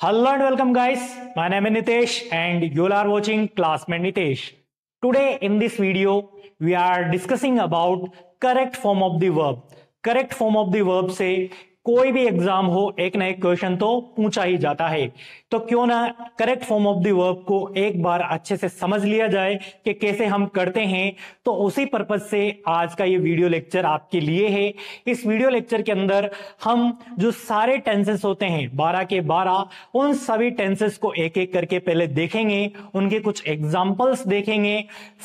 Hello and welcome guys. My name is Nitesh and you are watching Classmate Nitesh. Today in this video, we are discussing about correct form of the verb. Correct form of the verb say. कोई भी exam हो एक ना एक question तो पूछा ही जाता है तो क्यों ना correct form of the verb को एक बार अच्छे से समझ लिया जाए कि कैसे हम करते हैं तो उसी पर्पज से आज का ये वीडियो लेक्चर आपके लिए है इस वीडियो लेक्चर के अंदर हम जो सारे टेंसेस होते हैं बारह के बारह उन सभी टेंसेस को एक एक करके पहले देखेंगे उनके कुछ एग्जाम्पल्स देखेंगे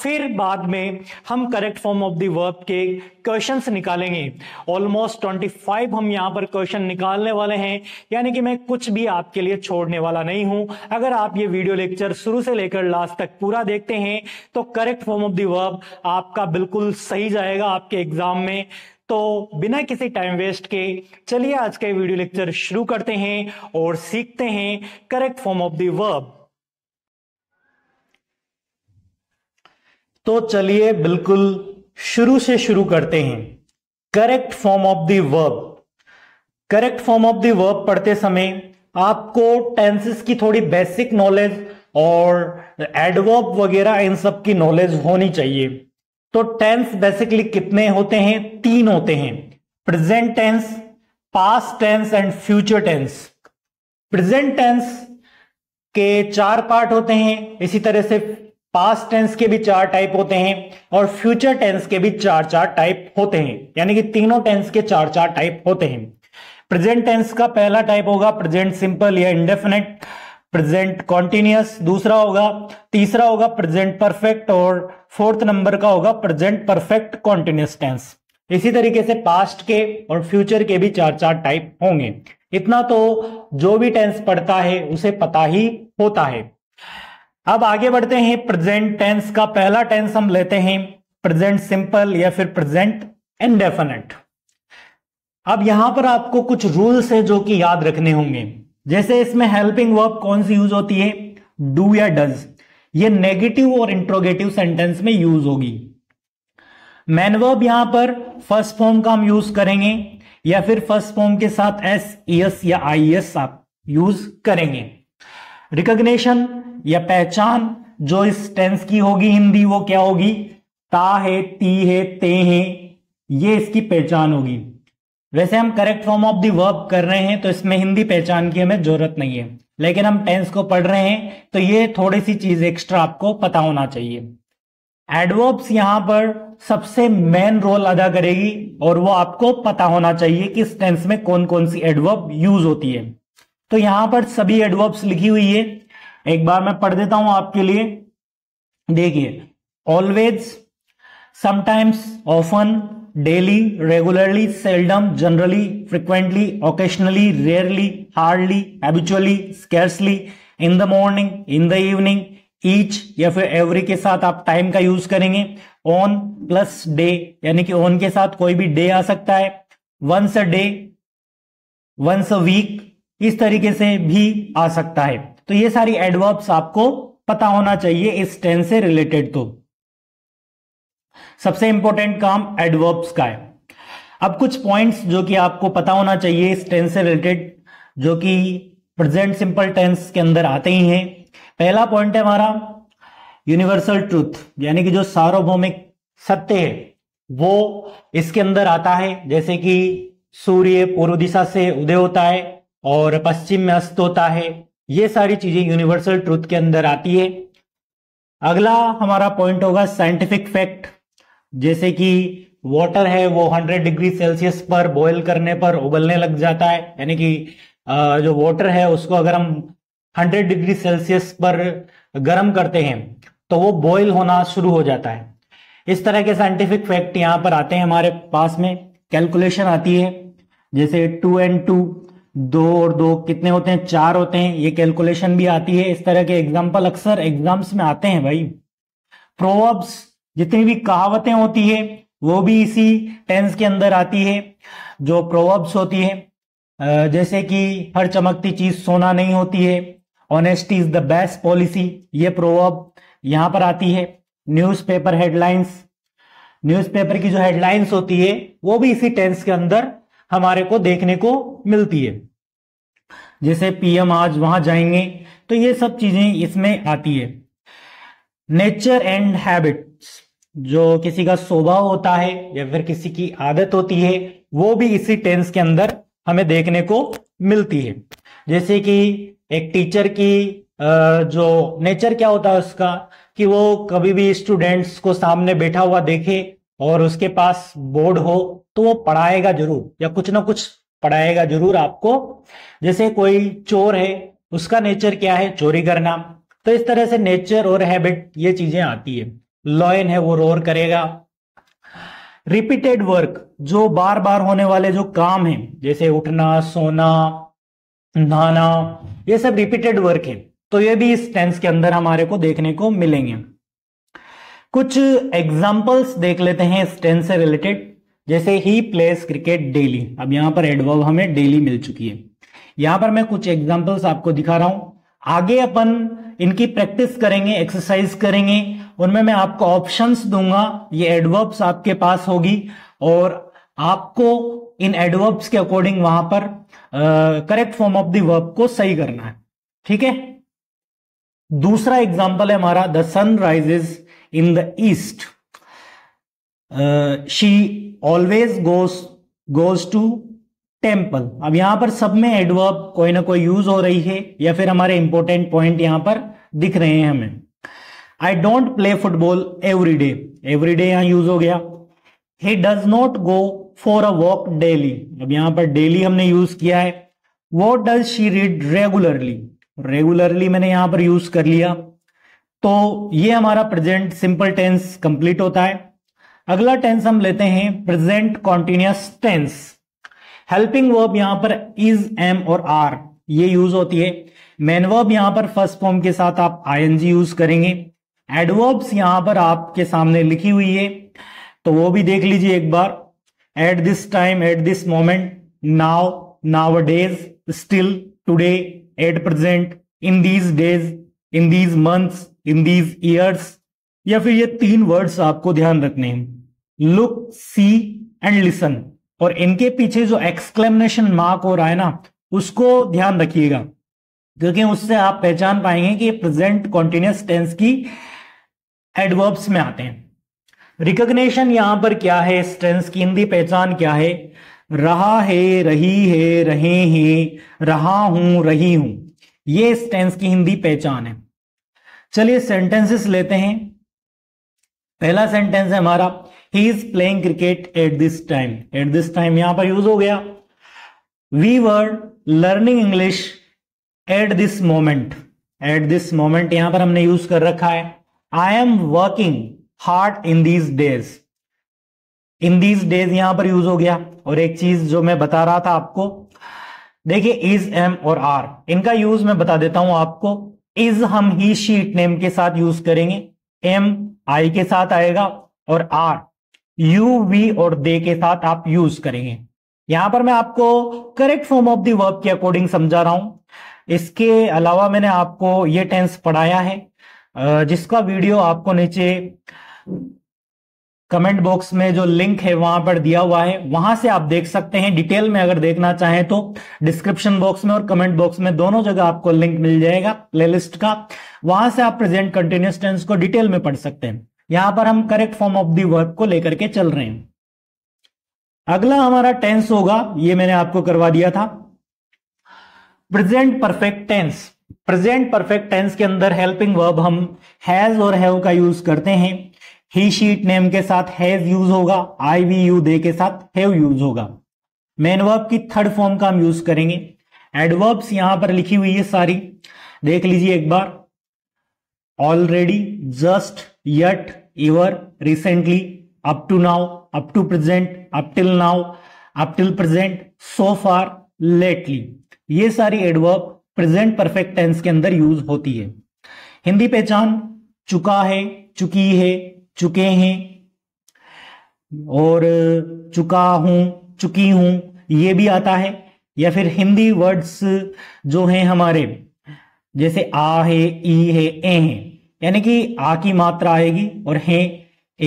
फिर बाद में हम correct form of the verb के क्वेश्चन निकालेंगे ऑलमोस्ट ट्वेंटी हम यहां पर क्वेश्चन निकालने वाले हैं यानी कि मैं कुछ भी आपके लिए छोड़ने वाला नहीं हूं अगर आप ये वीडियो लेक्चर शुरू से लेकर लास्ट तक पूरा देखते हैं तो correct form of the verb आपका बिल्कुल सही जाएगा आपके एग्जाम में तो बिना किसी टाइम वेस्ट के चलिए आज का वीडियो लेक्चर शुरू करते हैं और सीखते हैं correct form of the verb तो चलिए बिल्कुल शुरू से शुरू करते हैं correct form of the verb correct form of the verb पढ़ते समय आपको टेंसेस की थोड़ी बेसिक नॉलेज और एडवर्ब वगैरह इन सब की नॉलेज होनी चाहिए तो टेंस बेसिकली कितने होते हैं तीन होते हैं present tense past tense and future tense present tense के चार पार्ट होते हैं इसी तरह से पास्ट टेंस के भी चार टाइप होते हैं और फ्यूचर टेंस के भी चार चार टाइप होते हैं यानी कि तीनों टेंस के चार चार टाइप होते हैं प्रेजेंट टेंस का पहला टाइप होगा प्रेजेंट सिंपल या इंडेफिनेट प्रेजेंट कॉन्टिन्यूस दूसरा होगा तीसरा होगा प्रेजेंट परफेक्ट और फोर्थ नंबर का होगा प्रेजेंट परफेक्ट कॉन्टिन्यूस टेंस इसी तरीके से पास्ट के और फ्यूचर के भी चार चार टाइप होंगे इतना तो जो भी टेंस पढ़ता है उसे पता ही होता है अब आगे बढ़ते हैं प्रेजेंट टेंस का पहला टेंस हम लेते हैं प्रेजेंट सिंपल या फिर प्रेजेंट इनडेफिनेट अब यहां पर आपको कुछ रूल्स है जो कि याद रखने होंगे जैसे इसमें हेल्पिंग वर्ब कौन सी यूज होती है डू या डज ये नेगेटिव और इंट्रोगेटिव सेंटेंस में यूज होगी मैन वर्ब यहां पर फर्स्ट फॉर्म का हम यूज करेंगे या फिर फर्स्ट फॉर्म के साथ एस एस e या आई एस आप यूज करेंगे रिकग्नेशन या पहचान जो इस टेंस की होगी हिंदी वो क्या होगी ता है ती है ते है ये इसकी पहचान होगी वैसे हम correct form of the verb कर रहे हैं तो इसमें हिंदी पहचान की हमें जरूरत नहीं है लेकिन हम टेंस को पढ़ रहे हैं तो ये थोड़ी सी चीज एक्स्ट्रा आपको पता होना चाहिए एडवर्ब्स यहां पर सबसे मेन रोल अदा करेगी और वो आपको पता होना चाहिए कि इस टेंस में कौन कौन सी एडवर्ब यूज होती है तो यहां पर सभी एडवर्ब्स लिखी हुई है एक बार मैं पढ़ देता हूं आपके लिए देखिए always sometimes often daily regularly seldom generally frequently occasionally rarely hardly habitually scarcely in the morning in the evening each या फिर एवरी के साथ आप टाइम का यूज करेंगे ऑन प्लस डे यानी कि ऑन के साथ कोई भी डे आ सकता है once a day once a week इस तरीके से भी आ सकता है तो ये सारी एडवर्ब्स आपको पता होना चाहिए इस टेंस से रिलेटेड तो सबसे इंपॉर्टेंट काम एडवर्ब्स का है अब कुछ पॉइंट्स जो कि आपको पता होना चाहिए इस टेंस से रिलेटेड जो कि प्रेजेंट सिंपल टेंस के अंदर आते ही हैं पहला पॉइंट है हमारा यूनिवर्सल ट्रूथ यानी कि जो सार्वभौमिक सत्य है वो इसके अंदर आता है जैसे कि सूर्य पूर्व दिशा से उदय होता है और पश्चिम में अस्त होता है ये सारी चीजें यूनिवर्सल ट्रूथ के अंदर आती है अगला हमारा पॉइंट होगा साइंटिफिक फैक्ट जैसे कि वाटर है वो 100 डिग्री सेल्सियस पर बॉयल करने पर उबलने लग जाता है यानी कि जो वाटर है उसको अगर हम 100 डिग्री सेल्सियस पर गर्म करते हैं तो वो बॉयल होना शुरू हो जाता है इस तरह के साइंटिफिक फैक्ट यहाँ पर आते हैं हमारे पास में कैलकुलेशन आती है जैसे टू एंड टू दो और दो कितने होते हैं चार होते हैं ये कैलकुलेशन भी आती है इस तरह के एग्जाम्पल अक्सर एग्जाम्स में आते हैं भाई प्रोवर्ब्स जितनी भी कहावतें होती है वो भी इसी टेंस के अंदर आती है जो प्रोवर्ब्स होती है जैसे कि हर चमकती चीज सोना नहीं होती है honesty is the best policy ये प्रोवर्ब यहां पर आती है न्यूज़पेपर हेडलाइंस न्यूज़पेपर की जो हेडलाइंस होती है वो भी इसी टेंस के अंदर हमारे को देखने को मिलती है जैसे पीएम आज वहां जाएंगे तो ये सब चीजें इसमें आती है नेचर एंड हैबिट जो किसी का स्वभाव होता है या फिर किसी की आदत होती है वो भी इसी टेंस के अंदर हमें देखने को मिलती है जैसे कि एक टीचर की जो नेचर क्या होता है उसका कि वो कभी भी स्टूडेंट्स को सामने बैठा हुआ देखे और उसके पास बोर्ड हो तो वो पढ़ाएगा जरूर या कुछ ना कुछ पढ़ाएगा जरूर आपको जैसे कोई चोर है उसका नेचर क्या है चोरी करना तो इस तरह से नेचर और हैबिट ये चीजें आती है लॉयन है वो रोर करेगा रिपीटेड वर्क जो बार बार होने वाले जो काम है जैसे उठना सोना नहाना ये सब रिपीटेड वर्क है तो ये भी इस टेंस के अंदर हमारे को देखने को मिलेंगे कुछ एग्जाम्पल्स देख लेते हैं इस टेंस से रिलेटेड जैसे ही प्लेस क्रिकेट डेली अब यहां पर एडवर्ब हमें डेली मिल चुकी है यहां पर मैं कुछ एग्जाम्पल्स आपको दिखा रहा हूं आगे अपन इनकी प्रैक्टिस करेंगे एक्सरसाइज करेंगे उनमें मैं आपको ऑप्शंस दूंगा ये एडवर्ब्स आपके पास होगी और आपको इन एडवर्ब्स के अकॉर्डिंग वहां पर correct form of the verb को सही करना है ठीक है दूसरा एग्जाम्पल है हमारा the sun rises in the east she always goes goes to temple अब यहां पर सब में एडवर्ब कोई ना कोई यूज हो रही है या फिर हमारे इंपॉर्टेंट पॉइंट यहां पर दिख रहे हैं हमें I don't play football every day every day यहां यूज हो गया he does not go for a walk daily अब यहां पर डेली हमने यूज किया है वो does she read regularly regularly मैंने यहां पर यूज कर लिया तो ये हमारा प्रेजेंट सिंपल टेंस कंप्लीट होता है अगला टेंस हम लेते हैं present continuous tense helping verb यहां पर इज एम और आर ये यूज होती है मेन वर्ब यहां पर फर्स्ट फॉर्म के साथ आप जी यूज करेंगे एडवर्ब्स यहां पर आपके सामने लिखी हुई है तो वो भी देख लीजिए एक बार at this time at this moment now nowadays still today at present in these days in these months in these years या फिर ये तीन वर्ड्स आपको ध्यान रखने हैं लुक सी एंड लिसन और इनके पीछे जो एक्सक्लेमेशन मार्क हो रहा है ना उसको ध्यान रखिएगा क्योंकि उससे आप पहचान पाएंगे कि प्रेजेंट कॉन्टिन्यूस टेंस की एडवर्ब्स में आते हैं रिकग्नेशन यहां पर क्या है इस टेंस की हिंदी पहचान क्या है रहा है रही है रहे हैं रहा हूं रही हूं ये इस टेंस की हिंदी पहचान है चलिए सेंटेंसेस लेते हैं पहला सेंटेंस है हमारा he is playing cricket at this time at this time यहां पर यूज हो गया we were learning English at this moment at this moment यहां पर हमने यूज कर रखा है I am working hard in these days in these days यहां पर यूज हो गया और एक चीज जो मैं बता रहा था आपको देखिए इज एम और आर इनका यूज मैं बता देता हूं आपको इज हम ही शीट नेम के साथ यूज करेंगे एम आई के साथ आएगा और आर यू वी और दे के साथ आप यूज करेंगे यहां पर मैं आपको correct form of the verb के अकॉर्डिंग समझा रहा हूं इसके अलावा मैंने आपको ये टेंस पढ़ाया है जिसका वीडियो आपको नीचे कमेंट बॉक्स में जो लिंक है वहां पर दिया हुआ है वहां से आप देख सकते हैं डिटेल में अगर देखना चाहें तो डिस्क्रिप्शन बॉक्स में और कमेंट बॉक्स में दोनों जगह आपको लिंक मिल जाएगा प्लेलिस्ट का वहां से आप प्रेजेंट कंटिन्यूस टेंस को डिटेल में पढ़ सकते हैं यहां पर हम correct form of the work को लेकर के चल रहे हैं अगला हमारा टेंस होगा ये मैंने आपको करवा दिया था present perfect tense present perfect tense के अंदर हेल्पिंग वर्ब हम हैज और हैव का यूज करते हैं ही शीट नेम के साथ हैज यूज होगा आई वी यू दे के साथ हैव यूज होगा मेन वर्ब की थर्ड फॉर्म का हम यूज करेंगे एडवर्ब्स यहां पर लिखी हुई है सारी देख लीजिए एक बार already just yet ever recently up to now up to present up till now up till present so far lately ये सारी एडवर्ब प्रेजेंट परफेक्ट टेंस के अंदर यूज होती है हिंदी पहचान चुका है चुकी है चुके हैं और चुका हूं चुकी हूं ये भी आता है या फिर हिंदी वर्ड्स जो हैं हमारे जैसे आ है ई है ए है यानी कि आ की मात्रा आएगी और है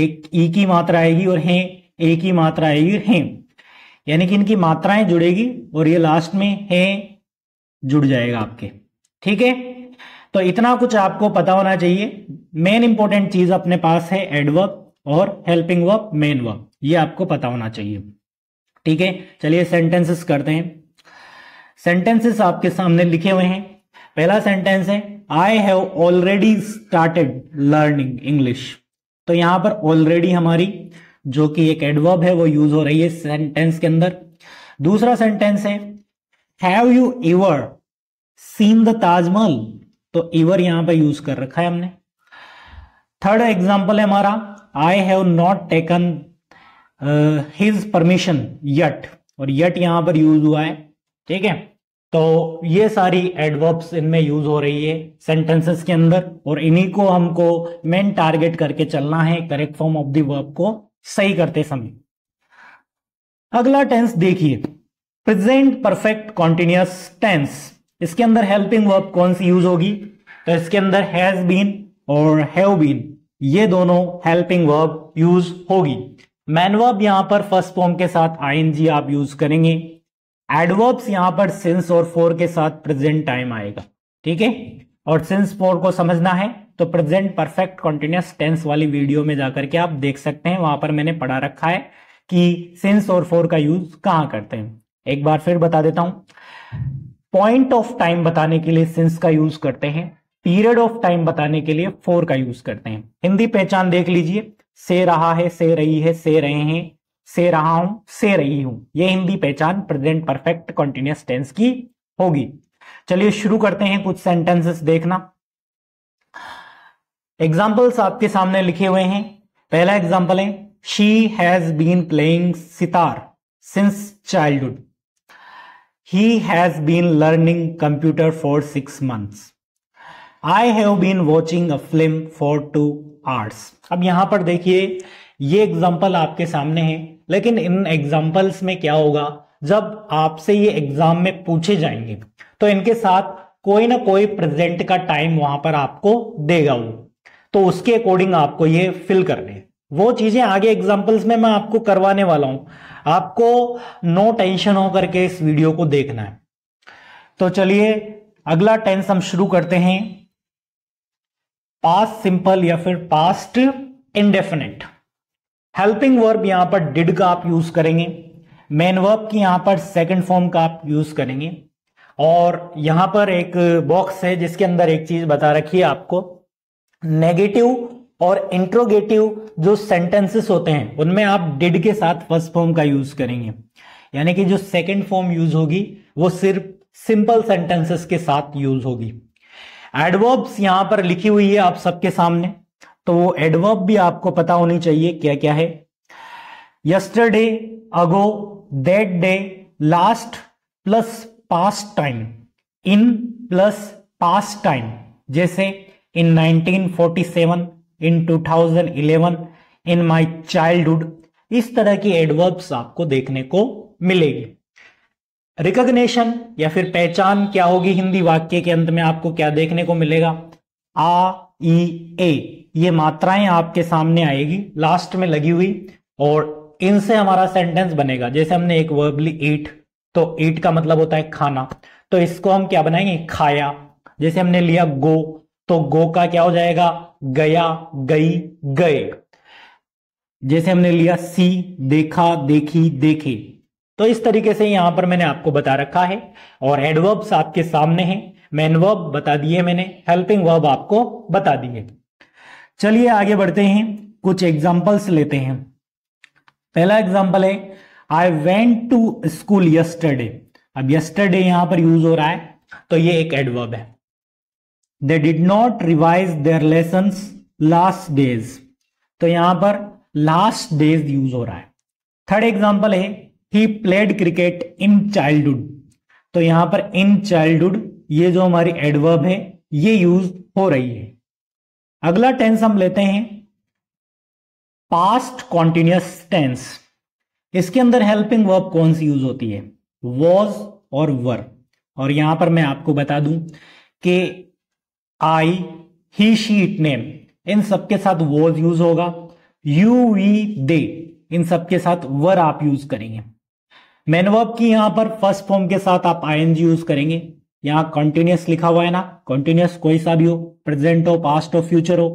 एक ई की मात्रा आएगी और है ए की मात्रा आएगी और हैं यानी कि इनकी मात्राएं जुड़ेगी और ये लास्ट में है जुड़ जाएगा आपके ठीक है तो इतना कुछ आपको पता होना चाहिए मेन इंपॉर्टेंट चीज अपने पास है एडवर्ब और हेल्पिंग वर्ब मेन वर्ब ये आपको पता होना चाहिए ठीक है चलिए सेंटेंसेस करते हैं सेंटेंसेस आपके सामने लिखे हुए हैं पहला सेंटेंस है I have already started learning English तो यहां पर ऑलरेडी हमारी जो कि एक एडवर्ब है वो यूज हो रही है सेंटेंस के अंदर दूसरा सेंटेंस है have you ever seen the Taj Mahal तो इवर यहां पे यूज कर रखा है हमने थर्ड एग्जाम्पल है हमारा I have not taken his permission yet और यट यहां पर यूज हुआ है ठीक है तो ये सारी एडवर्ब्स इनमें यूज हो रही है सेंटेंसेस के अंदर और इन्हीं को हमको मेन टारगेट करके चलना है करेक्ट फॉर्म ऑफ दर्ब वर्ब को सही करते समय अगला टेंस देखिए प्रेजेंट परफेक्ट कॉन्टिन्यूस टेंस इसके अंदर हेल्पिंग वर्ब कौन सी यूज होगी तो इसके अंदर हैज बीन और हैव बीन ये दोनों हेल्पिंग वर्ब यूज होगी मैन वर्ब यहां पर फर्स्ट फॉर्म के साथ आईएनजी आप यूज करेंगे एडवर्ब्स यहां पर सिंस और फोर के साथ प्रेजेंट टाइम आएगा ठीक है और सिंस फोर को समझना है तो प्रेजेंट परफेक्ट कॉन्टिन्यूस टेंस वाली वीडियो में जाकर के आप देख सकते हैं वहां पर मैंने पढ़ा रखा है कि सिंस और फोर का यूज कहां करते हैं एक बार फिर बता देता हूं पॉइंट ऑफ टाइम बताने के लिए सिंस का यूज करते हैं पीरियड ऑफ टाइम बताने के लिए फोर का यूज करते हैं हिंदी पहचान देख लीजिए से रहा है से रही है से रहे हैं से रहा हूं से रही हूं ये हिंदी पहचान प्रेजेंट परफेक्ट कॉन्टिन्यूस टेंस की होगी चलिए शुरू करते हैं कुछ सेंटेंसेस देखना एग्जाम्पल्स आपके सामने लिखे हुए हैं पहला एग्जाम्पल है she has been playing sitar since childhood he has been learning computer for six months I have been watching a film for two arts अब यहां पर देखिए ये एग्जाम्पल आपके सामने है लेकिन इन एग्जाम्पल्स में क्या होगा जब आपसे ये एग्जाम में पूछे जाएंगे तो इनके साथ कोई ना कोई प्रेजेंट का टाइम वहां पर आपको देगा वो तो उसके अकॉर्डिंग आपको ये फिल करने वो चीजें आगे एग्जाम्पल्स में मैं आपको करवाने वाला हूं आपको नो टेंशन हो करके इस वीडियो को देखना है तो चलिए अगला टेंस हम शुरू करते हैं पास्ट सिंपल या फिर पास्ट इंडेफिनेट हेल्पिंग वर्ब यहां पर डिड का आप यूज करेंगे मेन वर्ब की यहां पर सेकंड फॉर्म का आप यूज करेंगे और यहां पर एक बॉक्स है जिसके अंदर एक चीज बता रखी है आपको नेगेटिव और इंट्रोगेटिव जो सेंटेंसेस होते हैं उनमें आप डिड के साथ फर्स्ट फॉर्म का यूज करेंगे यानी कि जो सेकंड फॉर्म यूज होगी वो सिर्फ सिंपल सेंटेंसेस के साथ यूज होगी एडवर्ब्स यहां पर लिखी हुई है आप सबके सामने तो वो एडवर्ब भी आपको पता होनी चाहिए क्या क्या है yesterday ago that day last plus past time in plus past time जैसे in 1947, in 2011, in my childhood इस तरह की एडवर्ब्स आपको देखने को मिलेगी रिकग्नेशन या फिर पहचान क्या होगी हिंदी वाक्य के अंत में आपको क्या देखने को मिलेगा आ ई ए ये मात्राएं आपके सामने आएगी लास्ट में लगी हुई और इनसे हमारा सेंटेंस बनेगा जैसे हमने एक वर्ब ली ईट तो ईट का मतलब होता है खाना तो इसको हम क्या बनाएंगे खाया जैसे हमने लिया गो तो गो का क्या हो जाएगा गया गई गए जैसे हमने लिया सी देखा देखी देखी तो इस तरीके से यहां पर मैंने आपको बता रखा है और एडवर्ब्स आपके सामने हैं मैन वर्ब बता दिए मैंने हेल्पिंग वर्ब आपको बता दिए चलिए आगे बढ़ते हैं कुछ एग्जाम्पल्स लेते हैं पहला एग्जाम्पल है I went to school yesterday अब यस्टरडे यहां पर यूज हो रहा है तो ये एक एडवर्ब है they did not revise their lesson last days तो यहां पर लास्ट डेज यूज हो रहा है थर्ड एग्जाम्पल है he played cricket in childhood तो यहां पर इन चाइल्डहुड ये जो हमारी एडवर्ब है ये यूज हो रही है अगला टेंस हम लेते हैं पास्ट कॉन्टिन्यूस टेंस इसके अंदर हेल्पिंग वर्ब कौन सी यूज होती है वॉज और वर और यहां पर मैं आपको बता दूं कि I he she it name इन सबके साथ वॉज यूज होगा यू वी दे इन सबके साथ वर आप यूज करेंगे मैनवर्ब की यहां पर फर्स्ट फॉर्म के साथ आप आई यूज करेंगे यहां कंटिन्यूस लिखा हुआ है ना कंटिन्यूस कोई सा भी हो प्रेजेंट हो पास्ट हो फ्यूचर हो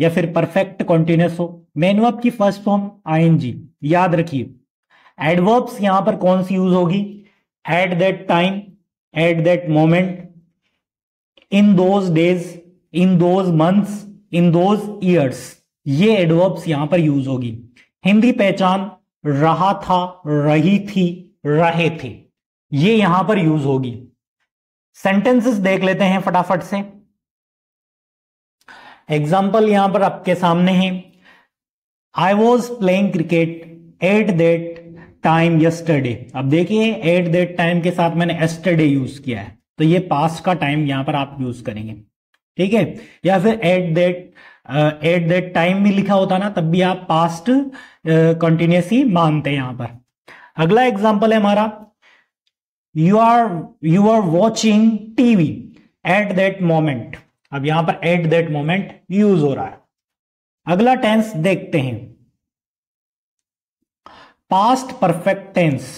या फिर परफेक्ट कॉन्टिन्यूस हो मैनवर्ब की फर्स्ट फॉर्म आई याद रखिए एडवर्ब्स यहां पर कौन सी यूज होगी at that time at that moment in those days in those months in those years ये एडवर्ब्स यहां पर यूज होगी हिंदी पहचान रहा था रही थी रहे थे ये यहां पर यूज होगी सेंटेंसेस देख लेते हैं फटाफट से एग्जाम्पल यहां पर आपके सामने है I was playing cricket at that time yesterday अब देखिए एट दैट टाइम के साथ मैंने एस्टरडे यूज किया है तो ये पास्ट का टाइम यहां पर आप यूज करेंगे ठीक है या फिर at that at that time भी लिखा होता ना तब भी आप पास्ट कंटिन्यूसली uh, मानते हैं यहां पर अगला एग्जाम्पल है हमारा you are you are watching TV at that moment अब यहां पर एट दैट मोमेंट यूज हो रहा है अगला टेंस देखते हैं past perfect tense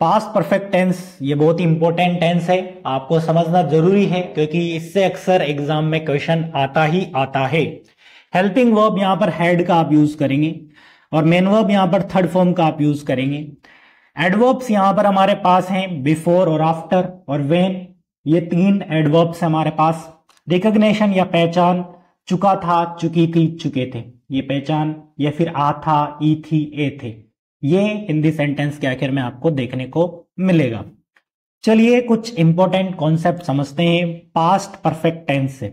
past perfect tense ये बहुत ही इंपॉर्टेंट टेंस है आपको समझना जरूरी है क्योंकि इससे अक्सर एग्जाम में क्वेश्चन आता ही आता है हेल्पिंग वर्ब यहां पर हेड का आप यूज करेंगे और मेन वर्ब यहां पर थर्ड फॉर्म का आप यूज करेंगे एडवर्ब्स यहां पर हमारे पास हैं बिफोर और आफ्टर और वेन ये तीन एडवर्ब्स हमारे पास रिकग्नेशन या पहचान चुका था चुकी थी चुके थे ये पहचान या फिर आ था ई थी ए थे ये हिंदी सेंटेंस के आखिर में आपको देखने को मिलेगा चलिए कुछ इंपॉर्टेंट कॉन्सेप्ट समझते हैं पास्ट परफेक्ट टेंस से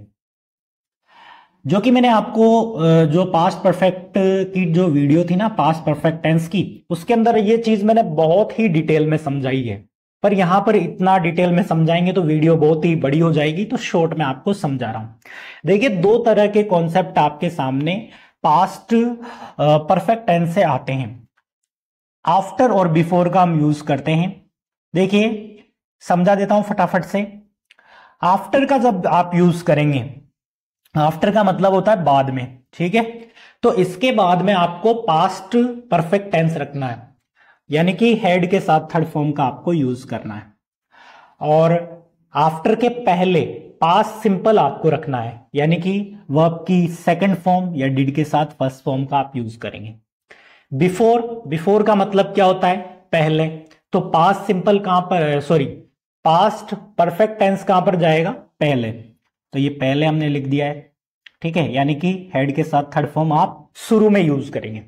जो कि मैंने आपको जो पास्ट परफेक्ट की जो वीडियो थी ना पास्ट परफेक्ट टेंस की उसके अंदर ये चीज मैंने बहुत ही डिटेल में समझाई है पर यहां पर इतना डिटेल में समझाएंगे तो वीडियो बहुत ही बड़ी हो जाएगी तो शॉर्ट में आपको समझा रहा हूं देखिए दो तरह के कॉन्सेप्ट आपके सामने पास्ट परफेक्ट टेंस से आते हैं आफ्टर और बिफोर का हम यूज करते हैं देखिए समझा देता हूं फटाफट से आफ्टर का जब आप यूज करेंगे आफ्टर का मतलब होता है बाद में ठीक है तो इसके बाद में आपको पास्ट परफेक्ट टेंस रखना है यानी कि हेड के साथ थर्ड फॉर्म का आपको यूज करना है और आफ्टर के पहले पास सिंपल आपको रखना है यानी कि वर्ब की सेकंड फॉर्म या डिड के साथ फर्स्ट फॉर्म का आप यूज करेंगे बिफोर बिफोर का मतलब क्या होता है पहले तो पास्ट सिंपल कहां पर सॉरी पास्ट परफेक्ट टेंस कहां पर जाएगा पहले तो ये पहले हमने लिख दिया है ठीक है यानी कि हेड के साथ थर्ड फॉर्म आप शुरू में यूज करेंगे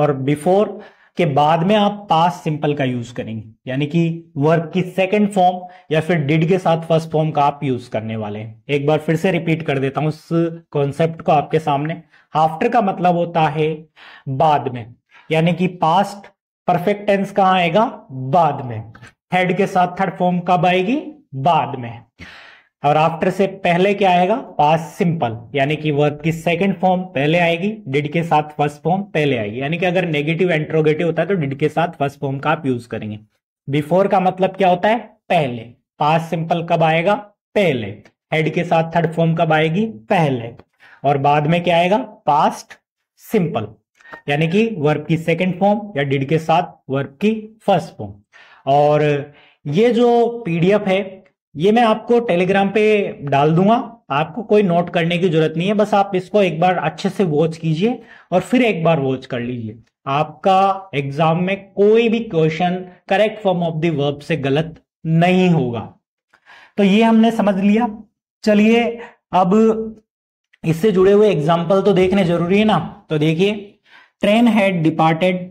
और बिफोर के बाद में आप पास सिंपल का यूज करेंगे यानी कि वर्क की सेकंड फॉर्म या फिर डिड के साथ फर्स्ट फॉर्म का आप यूज करने वाले हैं एक बार फिर से रिपीट कर देता हूं उस कॉन्सेप्ट को आपके सामने आफ्टर का मतलब होता है बाद में यानी कि पास्ट परफेक्ट टेंस कहां आएगा बाद में हेड के साथ थर्ड फॉर्म कब आएगी बाद में और आफ्टर से पहले क्या आएगा पास सिंपल यानी कि वर्ब की सेकंड फॉर्म पहले आएगी डिड के साथ फर्स्ट फॉर्म पहले आएगी यानी कि अगर नेगेटिव एंट्रोगेटिव होता है तो डिड के साथ फर्स्ट फॉर्म का आप यूज करेंगे बिफोर का मतलब क्या होता है पहले पास सिंपल कब आएगा पहले हेड के साथ थर्ड फॉर्म कब आएगी पहले और बाद में क्या आएगा पास्ट सिंपल यानी कि वर्ब की सेकेंड फॉर्म या डिड के साथ वर्ब की फर्स्ट फॉर्म और ये जो पीडीएफ है ये मैं आपको टेलीग्राम पे डाल दूंगा आपको कोई नोट करने की जरूरत नहीं है बस आप इसको एक बार अच्छे से वॉच कीजिए और फिर एक बार वॉच कर लीजिए आपका एग्जाम में कोई भी question correct form of the verb से गलत नहीं होगा तो ये हमने समझ लिया चलिए अब इससे जुड़े हुए एग्जाम्पल तो देखने जरूरी है ना तो देखिए ट्रेन हैड डिपार्टेड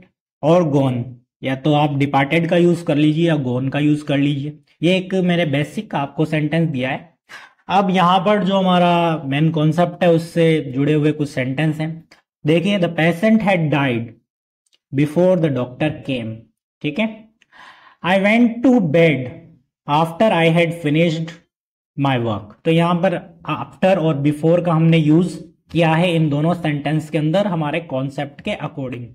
और गोन या तो आप डिपार्टेड का यूज कर लीजिए या गोन का यूज कर लीजिए ये एक मेरे बेसिक आपको सेंटेंस दिया है अब यहां पर जो हमारा मेन कॉन्सेप्ट है उससे जुड़े हुए कुछ सेंटेंस हैं देखिए the patient had died before the doctor came ठीक है I went to bed after I had finished my work तो यहाँ पर आफ्टर और बिफोर का हमने यूज किया है इन दोनों सेंटेंस के अंदर हमारे कॉन्सेप्ट के अकॉर्डिंग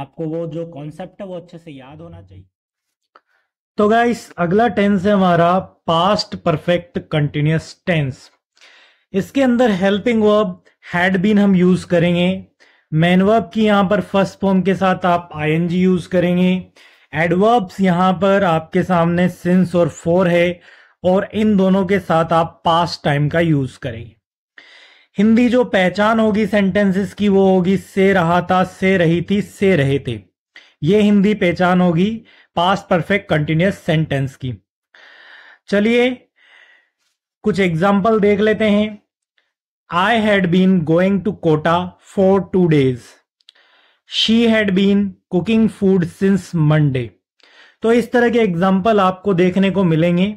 आपको वो जो कॉन्सेप्ट है वो अच्छे से याद होना चाहिए तो गाइस अगला टेंस है हमारा पास्ट परफेक्ट कंटिन्यूस टेंस इसके अंदर हेल्पिंग वर्ब हैड बीन हम यूज करेंगे मैन वर्ब की यहां पर फर्स्ट फॉर्म के साथ आप आईएनजी यूज करेंगे एडवर्ब्स यहाँ पर आपके सामने सिंस और फोर है और इन दोनों के साथ आप पास्ट टाइम का यूज करेंगे हिंदी जो पहचान होगी सेंटेंसेस की वो होगी से रहा था से रही थी से रहे थे ये हिंदी पहचान होगी पास्ट परफेक्ट कंटिन्यूस सेंटेंस की चलिए कुछ एग्जाम्पल देख लेते हैं I had been going to Kota for two days she had been cooking food since Monday तो इस तरह के एग्जाम्पल आपको देखने को मिलेंगे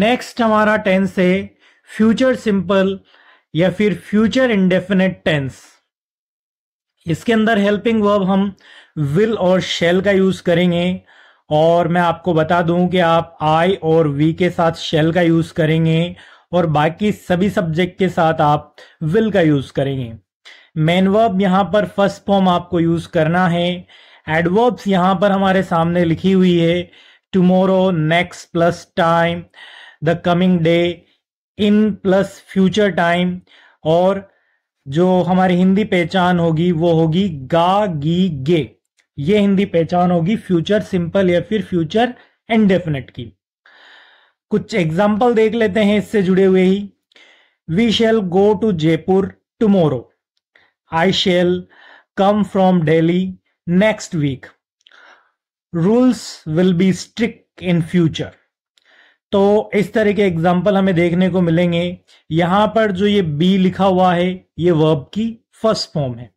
नेक्स्ट हमारा टेंस है फ्यूचर सिंपल या फिर फ्यूचर इंडेफिनेट टेंस इसके अंदर हेल्पिंग वर्ब हम विल और शेल का यूज करेंगे और मैं आपको बता दूं कि आप आई और वी के साथ शेल का यूज करेंगे और बाकी सभी सब्जेक्ट के साथ आप विल का यूज करेंगे मेन वर्ब यहां पर फर्स्ट फॉर्म आपको यूज करना है एडवर्ब्स यहाँ पर हमारे सामने लिखी हुई है tomorrow next plus time the coming day in plus future time और जो हमारी हिंदी पहचान होगी वो होगी गा गी गे ये हिंदी पहचान होगी फ्यूचर सिंपल या फिर फ्यूचर इनडेफिनेट की कुछ एग्जाम्पल देख लेते हैं इससे जुड़े हुए ही we shall go to Jaipur tomorrow I shall come from Delhi next week rules will be strict in future तो इस तरह के एग्जाम्पल हमें देखने को मिलेंगे यहां पर जो ये बी लिखा हुआ है ये वर्ब की फर्स्ट फॉर्म है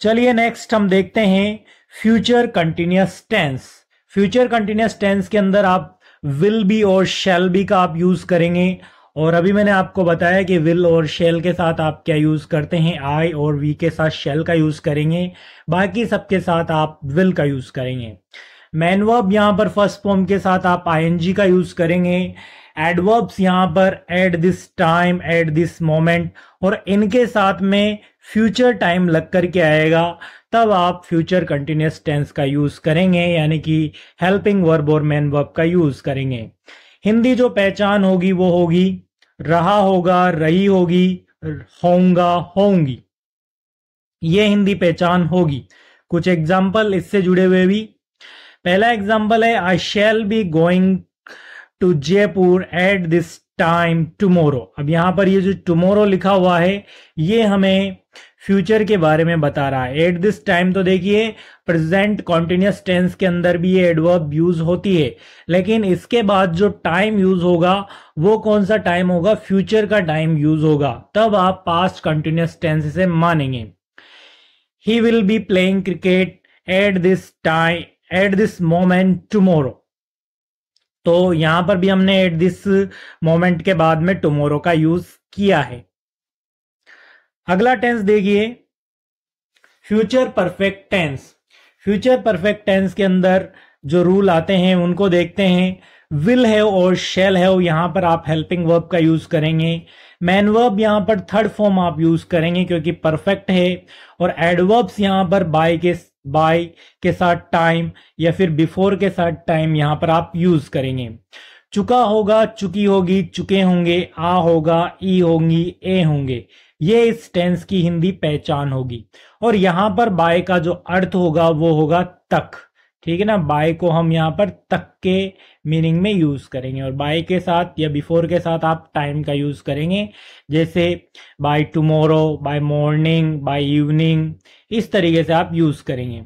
चलिए नेक्स्ट हम देखते हैं future continuous tense future continuous tense के अंदर आप विल बी और शेल बी का आप यूज करेंगे और अभी मैंने आपको बताया कि विल और शेल के साथ आप क्या यूज करते हैं आई और वी के साथ शेल का यूज करेंगे बाकी सबके साथ आप विल का यूज करेंगे मैनवर्ब यहाँ पर फर्स्ट फॉर्म के साथ आप आई का यूज करेंगे एडवर्ब्स यहाँ पर at this time at this moment और इनके साथ में फ्यूचर टाइम लग करके आएगा तब आप फ्यूचर कंटिन्यूस टेंस का यूज करेंगे यानी कि हेल्पिंग वर्ब और मैन वर्ब का यूज करेंगे हिंदी जो पहचान होगी वो होगी रहा होगा रही होगी होंगा होंगी ये हिंदी पहचान होगी कुछ एग्जाम्पल इससे जुड़े हुए भी पहला एग्जाम्पल है I shall be going to Jaipur at this time tomorrow अब यहां पर ये जो टुमोरो लिखा हुआ है ये हमें फ्यूचर के बारे में बता रहा है एट दिस टाइम तो देखिए प्रेजेंट कॉन्टिन्यूस टेंस के अंदर भी ये एडवर्ब यूज होती है लेकिन इसके बाद जो टाइम यूज होगा वो कौन सा टाइम होगा फ्यूचर का टाइम यूज होगा तब आप पास्ट कंटिन्यूस टेंस से मानेंगे he will be playing cricket at this time at this moment tomorrow तो यहां पर भी हमने एट दिस मोमेंट के बाद में टुमोरो का यूज किया है अगला टेंस देखिए future perfect tense future perfect tense के अंदर जो रूल आते हैं उनको देखते हैं विल हैव और शेल हैव यहां पर आप हेल्पिंग वर्ब का यूज करेंगे मैन वर्ब यहां पर थर्ड फॉर्म आप यूज करेंगे क्योंकि परफेक्ट है और एडवर्ब्स यहां पर बाय के बाय के साथ टाइम या फिर बिफोर के साथ टाइम यहाँ पर आप यूज करेंगे चुका होगा चुकी होगी चुके होंगे आ होगा ई होंगी ए होंगे ये इस टेंस की हिंदी पहचान होगी और यहां पर बाय का जो अर्थ होगा वो होगा तक ठीक है ना बाय को हम यहाँ पर तक के मीनिंग में यूज करेंगे और बाय के साथ या बिफोर के साथ आप टाइम का यूज करेंगे जैसे by tomorrow by morning by evening इस तरीके से आप यूज करेंगे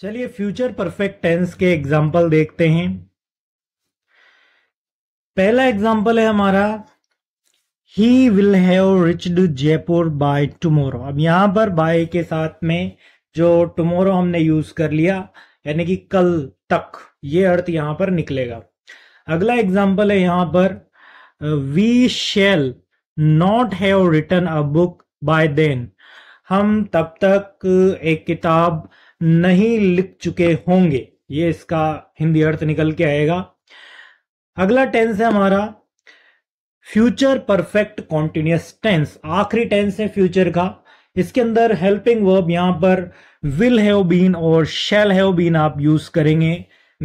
चलिए फ्यूचर परफेक्ट टेंस के एग्जाम्पल देखते हैं पहला एग्जाम्पल है हमारा he will have reached Jaipur by tomorrow अब यहां पर बाय के साथ में जो टुमोरो हमने यूज कर लिया यानी कि कल तक ये अर्थ यहां पर निकलेगा अगला एग्जाम्पल है यहां पर we shall not have return a book by then हम तब तक एक किताब नहीं लिख चुके होंगे ये इसका हिंदी अर्थ निकल के आएगा अगला टेंस है हमारा फ्यूचर परफेक्ट कॉन्टिन्यूस टेंस आखिरी टेंस है फ्यूचर का इसके अंदर हेल्पिंग वर्ब यहां पर विल हैव बीन और शेल हैव बीन आप यूज करेंगे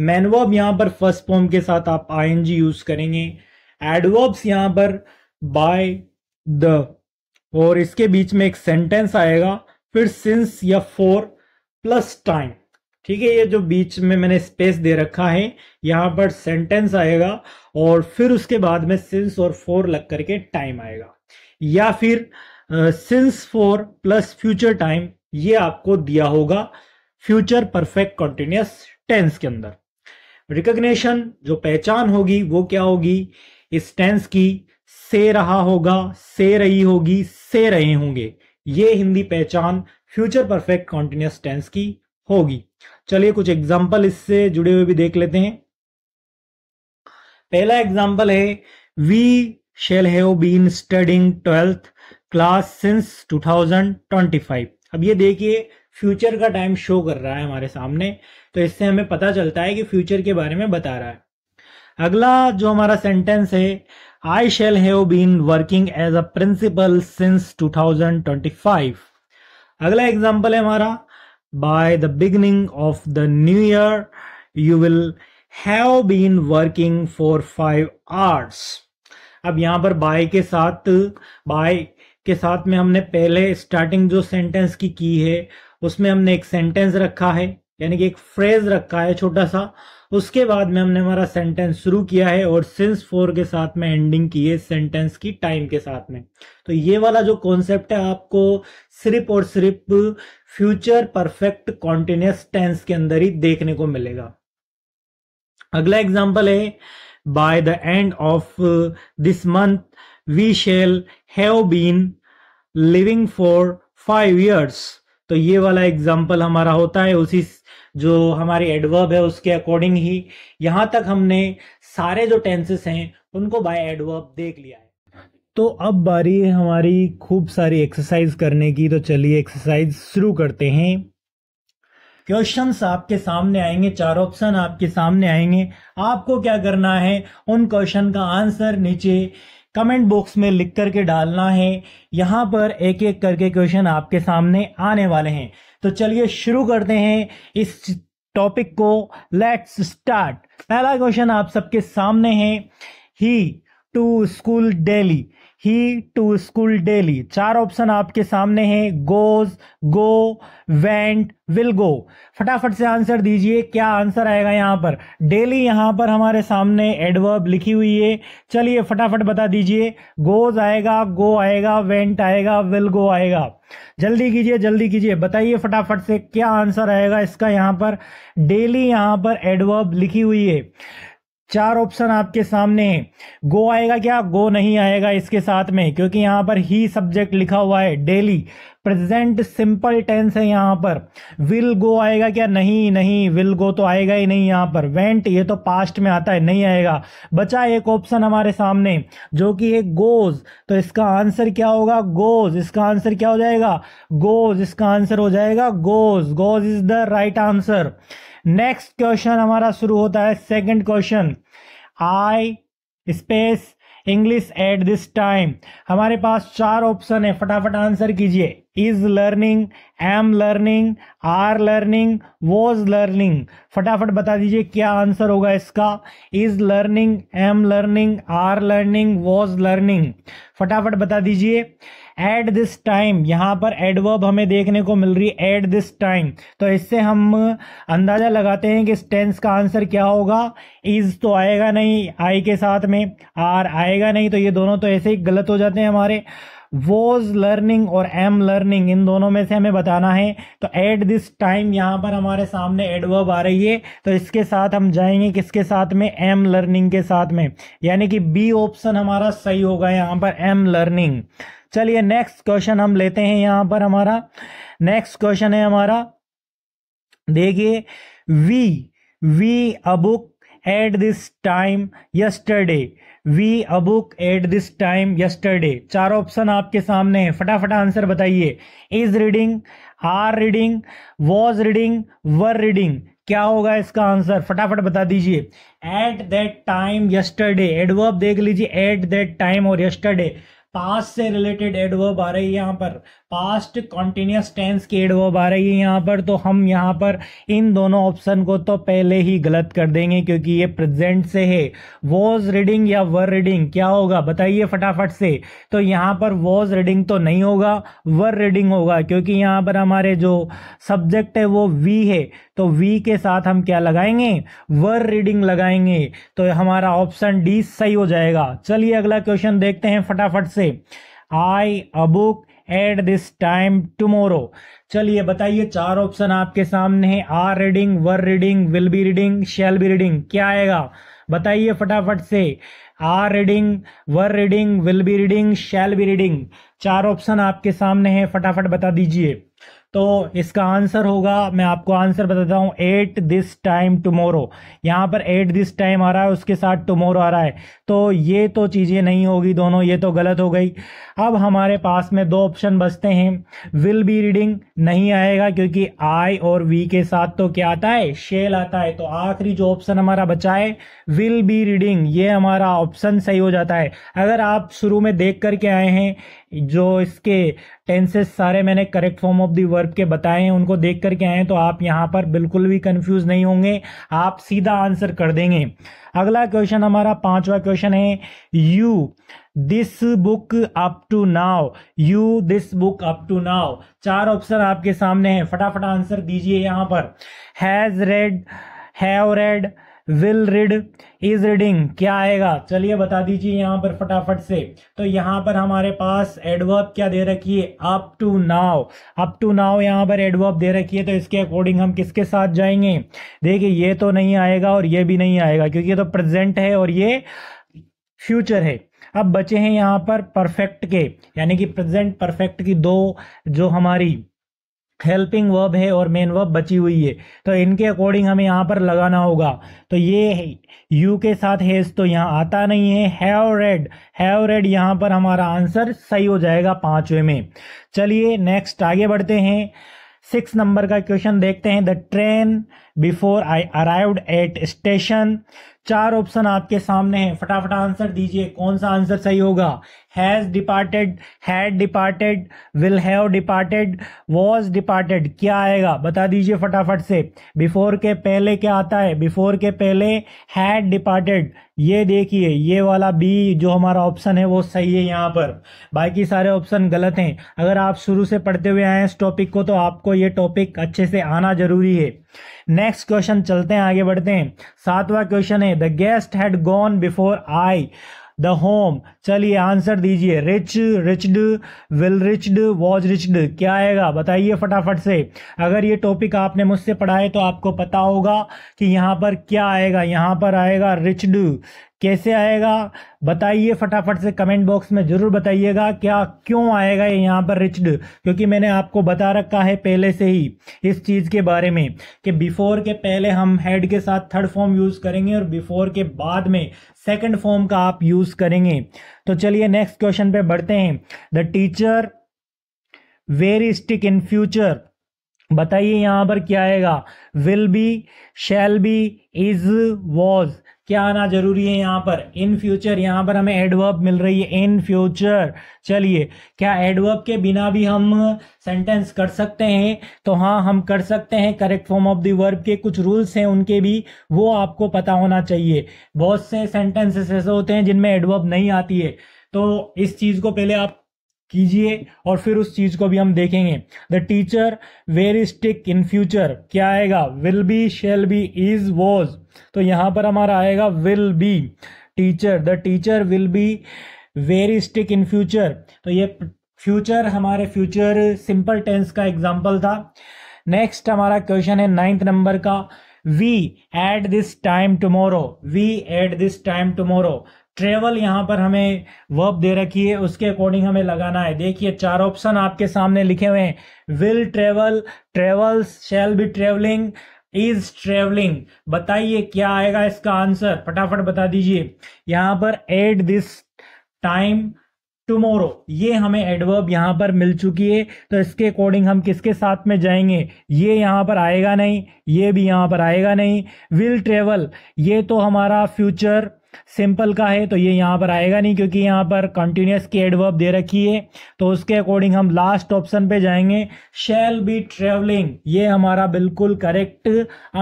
मैन वर्ब यहां पर फर्स्ट फॉर्म के साथ आप आईएनजी यूज करेंगे एडवर्ब्स यहां पर बाय द और इसके बीच में एक सेंटेंस आएगा फिर सिंस या फोर प्लस टाइम ठीक है ये जो बीच में मैंने स्पेस दे रखा है यहां पर सेंटेंस आएगा और फिर उसके बाद में सिंस और फोर लग करके टाइम आएगा या फिर since for plus future time ये आपको दिया होगा फ्यूचर परफेक्ट कॉन्टिन्यूस टेंस के अंदर रिकग्नेशन जो पहचान होगी वो क्या होगी इस टेंस की से रहा होगा से रही होगी से रहे होंगे ये हिंदी पहचान फ्यूचर परफेक्ट कॉन्टिन्यूस टेंस की होगी चलिए कुछ एग्जाम्पल इससे जुड़े हुए भी देख लेते हैं पहला एग्जाम्पल है we shall have been studying twelfth class since 2025 अब ये देखिए फ्यूचर का टाइम शो कर रहा है हमारे सामने तो इससे हमें पता चलता है कि फ्यूचर के बारे में बता रहा है अगला जो हमारा सेंटेंस है I shall have been working as a principal since 2025 अगला एग्जाम्पल है हमारा by the beginning of the new year you will have been working for five hours अब यहां पर बाय के साथ बाय के साथ में हमने पहले स्टार्टिंग जो सेंटेंस की की है उसमें हमने एक सेंटेंस रखा है यानी कि एक फ्रेज रखा है छोटा सा उसके बाद में हमने हमारा सेंटेंस शुरू किया है और सिंस फोर के साथ में एंडिंग की है सेंटेंस की टाइम के साथ में तो ये वाला जो कॉन्सेप्ट है आपको सिर्फ और सिर्फ फ्यूचर परफेक्ट कॉन्टिन्यूस टेंस के अंदर ही देखने को मिलेगा अगला एग्जाम्पल है by the end of this month we shall have been living for five years तो ये वाला एग्जाम्पल हमारा होता है उसी जो हमारे एडवर्ब है उसके अकॉर्डिंग ही यहाँ तक हमने सारे जो टेंसेस हैं उनको बाय एडवर्ब देख लिया है तो अब बारी है हमारी खूब सारी एक्सरसाइज करने की तो चलिए एक्सरसाइज शुरू करते हैं क्वेश्चन आपके सामने आएंगे चार ऑप्शन आपके सामने आएंगे आपको क्या करना है उन क्वेश्चन का आंसर नीचे कमेंट बॉक्स में लिख करके डालना है यहां पर एक एक करके क्वेश्चन आपके सामने आने वाले हैं तो चलिए शुरू करते हैं इस टॉपिक को लेट्स स्टार्ट पहला क्वेश्चन आप सबके सामने है he to school daily he to school daily चार ऑप्शन आपके सामने हैं goes go went will go फटाफट से आंसर दीजिए क्या आंसर आएगा यहाँ पर डेली यहाँ पर हमारे सामने एडवर्ब लिखी हुई है चलिए फटाफट बता दीजिए गोज आएगा गो आएगा वेंट आएगा विल गो आएगा जल्दी कीजिए जल्दी कीजिए बताइए फटाफट से क्या आंसर आएगा इसका यहाँ पर डेली यहाँ पर एडवर्ब लिखी हुई है चार ऑप्शन आपके सामने है गो आएगा क्या गो नहीं आएगा इसके साथ में क्योंकि यहाँ पर ही सब्जेक्ट लिखा हुआ है डेली प्रेजेंट सिंपल टेंस है यहाँ पर विल गो आएगा क्या नहीं नहीं विल गो तो आएगा ही नहीं यहाँ पर वेंट ये तो पास्ट में आता है नहीं आएगा बचा एक ऑप्शन हमारे सामने जो कि है गोज तो इसका आंसर क्या होगा गोज इसका आंसर क्या हो जाएगा गोज इसका आंसर हो जाएगा goes goes is the right answer next question हमारा शुरू होता है second question I space English at this time हमारे पास चार ऑप्शन है फटाफट आंसर कीजिए is learning am learning are learning was learning फटाफट बता दीजिए क्या आंसर होगा इसका is learning am learning are learning was learning फटाफट बता दीजिए एट दिस टाइम यहाँ पर एडवर्ब हमें देखने को मिल रही है एट दिस टाइम तो इससे हम अंदाज़ा लगाते हैं कि इस टेंस का आंसर क्या होगा इज़ तो आएगा नहीं आई के साथ में आर आएगा नहीं तो ये दोनों तो ऐसे ही गलत हो जाते हैं हमारे वोज लर्निंग और एम लर्निंग इन दोनों में से हमें बताना है तो एट दिस टाइम यहाँ पर हमारे सामने एडवर्ब आ रही है तो इसके साथ हम जाएंगे किसके साथ में एम लर्निंग के साथ में यानी कि बी ऑप्शन हमारा सही होगा यहाँ पर एम लर्निंग चलिए नेक्स्ट क्वेश्चन हम लेते हैं यहाँ पर हमारा नेक्स्ट क्वेश्चन है हमारा देखिए we we a book at this time yesterday we a book at this time yesterday चार ऑप्शन आपके सामने है फटाफट आंसर बताइए is reading are reading was reading were reading क्या होगा इसका आंसर फटाफट बता दीजिए at that time yesterday adverb देख लीजिए एट दैट टाइम और यस्टरडे पास से रिलेटेड एडवर्ब आ रही है यहाँ पर पास्ट कॉन्टीन्यूस टेंस की एडवर्ब आ रही है यहाँ पर तो हम यहाँ पर इन दोनों ऑप्शन को तो पहले ही गलत कर देंगे क्योंकि ये प्रेजेंट से है वॉज रीडिंग या वर रीडिंग क्या होगा बताइए फटाफट से तो यहाँ पर वॉज रीडिंग तो नहीं होगा वर रीडिंग होगा क्योंकि यहाँ पर हमारे जो सब्जेक्ट है वो वी है तो वी के साथ हम क्या लगाएंगे वर रीडिंग लगाएंगे तो हमारा ऑप्शन डी सही हो जाएगा चलिए अगला क्वेश्चन देखते हैं फटाफट से I a book at this time tomorrow चलिए बताइए चार ऑप्शन आपके सामने हैं are reading were reading will be reading shall be reading क्या आएगा बताइए फटाफट से are reading were reading will be reading shall be reading चार ऑप्शन आपके सामने हैं फटाफट बता दीजिए तो इसका आंसर होगा मैं आपको आंसर बताता हूँ एट दिस टाइम टुमोरो यहाँ पर एट दिस टाइम आ रहा है उसके साथ टुमोरो आ रहा है तो ये तो चीज़ें नहीं होगी दोनों ये तो गलत हो गई अब हमारे पास में दो ऑप्शन बचते हैं विल बी रीडिंग नहीं आएगा क्योंकि आई और वी के साथ तो क्या आता है शेल आता है तो आखिरी जो ऑप्शन हमारा बचा है विल बी रीडिंग ये हमारा ऑप्शन सही हो जाता है अगर आप शुरू में देख करके आए हैं जो इसके टेंसेस सारे मैंने correct form of the verb के बताए हैं उनको देख करके आए तो आप यहाँ पर बिल्कुल भी कंफ्यूज नहीं होंगे आप सीधा आंसर कर देंगे अगला क्वेश्चन हमारा पांचवा क्वेश्चन है you this book up to now you this book up to now चार ऑप्शन आपके सामने हैं फटाफट आंसर दीजिए यहाँ पर has read have read will read is reading क्या आएगा चलिए बता दीजिए यहाँ पर फटाफट से तो यहाँ पर हमारे पास एडवर्ब क्या दे रखी है up to now up to now यहाँ पर एडवर्ब दे रखी है तो इसके अकॉर्डिंग हम किसके साथ जाएंगे देखिए ये तो नहीं आएगा और ये भी नहीं आएगा क्योंकि ये तो प्रेजेंट है और ये फ्यूचर है अब बचे हैं यहाँ पर परफेक्ट के यानी कि प्रेजेंट परफेक्ट की दो जो हमारी हेल्पिंग वर्ब है और मेन वर्ब बची हुई है तो इनके अकॉर्डिंग हमें यहाँ पर लगाना होगा तो ये यू के साथ हैज तो यहाँ आता नहीं है हैव रेड हैव रेड यहाँ पर हमारा आंसर सही हो जाएगा पांचवें में चलिए नेक्स्ट आगे बढ़ते हैं सिक्स नंबर का क्वेश्चन देखते हैं the train before I arrived at station चार ऑप्शन आपके सामने हैं फटाफट आंसर दीजिए कौन सा आंसर सही होगा has departed had departed will have departed was departed क्या आएगा बता दीजिए फटाफट से बिफोर के पहले क्या आता है बिफोर के पहले हैड डिपार्टेड ये देखिए ये वाला बी जो हमारा ऑप्शन है वो सही है यहाँ पर बाकी सारे ऑप्शन गलत हैं अगर आप शुरू से पढ़ते हुए आए हैं इस टॉपिक को तो आपको ये टॉपिक अच्छे से आना जरूरी है नेक्स्ट क्वेश्चन चलते हैं आगे बढ़ते हैं सातवां क्वेश्चन है the guest had gone before I the home चलिए आंसर दीजिए reach reached will reached was reached क्या आएगा बताइए फटाफट से अगर ये टॉपिक आपने मुझसे पढ़ाए तो आपको पता होगा कि यहाँ पर क्या आएगा यहाँ पर आएगा रिच्ड कैसे आएगा बताइए फटाफट से कमेंट बॉक्स में ज़रूर बताइएगा क्या क्यों आएगा ये यहाँ पर रिच्ड क्योंकि मैंने आपको बता रखा है पहले से ही इस चीज़ के बारे में कि बिफोर के पहले हम हेड के साथ थर्ड फॉर्म यूज़ करेंगे और बिफोर के बाद में सेकंड फॉर्म का आप यूज़ करेंगे तो चलिए नेक्स्ट क्वेश्चन पे बढ़ते हैं the teacher very strict in future बताइए यहाँ पर क्या आएगा will be shall be is was क्या आना जरूरी है यहाँ पर इन फ्यूचर यहाँ पर हमें एडवर्ब मिल रही है इन फ्यूचर चलिए क्या एडवर्ब के बिना भी हम सेंटेंस कर सकते हैं तो हाँ हम कर सकते हैं correct form of the verb के कुछ रूल्स हैं उनके भी वो आपको पता होना चाहिए बहुत से सेंटेंसेस ऐसे होते हैं जिनमें एडवर्ब नहीं आती है तो इस चीज़ को पहले आप कीजिए और फिर उस चीज को भी हम देखेंगे the teacher very strict in future क्या आएगा will be shall be is was तो यहाँ पर हमारा आएगा will be teacher the teacher will be very strict in future तो ये फ्यूचर हमारे फ्यूचर सिंपल टेंस का एग्जाम्पल था नेक्स्ट हमारा क्वेश्चन है नाइन्थ नंबर का we at this time tomorrow we at this time tomorrow travel यहाँ पर हमें वर्ब दे रखी है उसके अकॉर्डिंग हमें लगाना है देखिए चार ऑप्शन आपके सामने लिखे हुए हैं will travel travels shall be travelling is travelling बताइए क्या आएगा इसका आंसर फटाफट बता दीजिए यहां पर एट दिस टाइम टूमोरो ये हमें एडवर्ब यहाँ पर मिल चुकी है तो इसके अकॉर्डिंग हम किसके साथ में जाएंगे ये यहाँ पर आएगा नहीं ये भी यहाँ पर आएगा नहीं विल ट्रेवल ये तो हमारा फ्यूचर सिंपल का है तो ये यहाँ पर आएगा नहीं क्योंकि यहाँ पर कंटिन्यूस की एडवर्ब दे रखी है तो उसके अकॉर्डिंग हम लास्ट ऑप्शन पे जाएंगे शेल बी ट्रेवलिंग ये हमारा बिल्कुल करेक्ट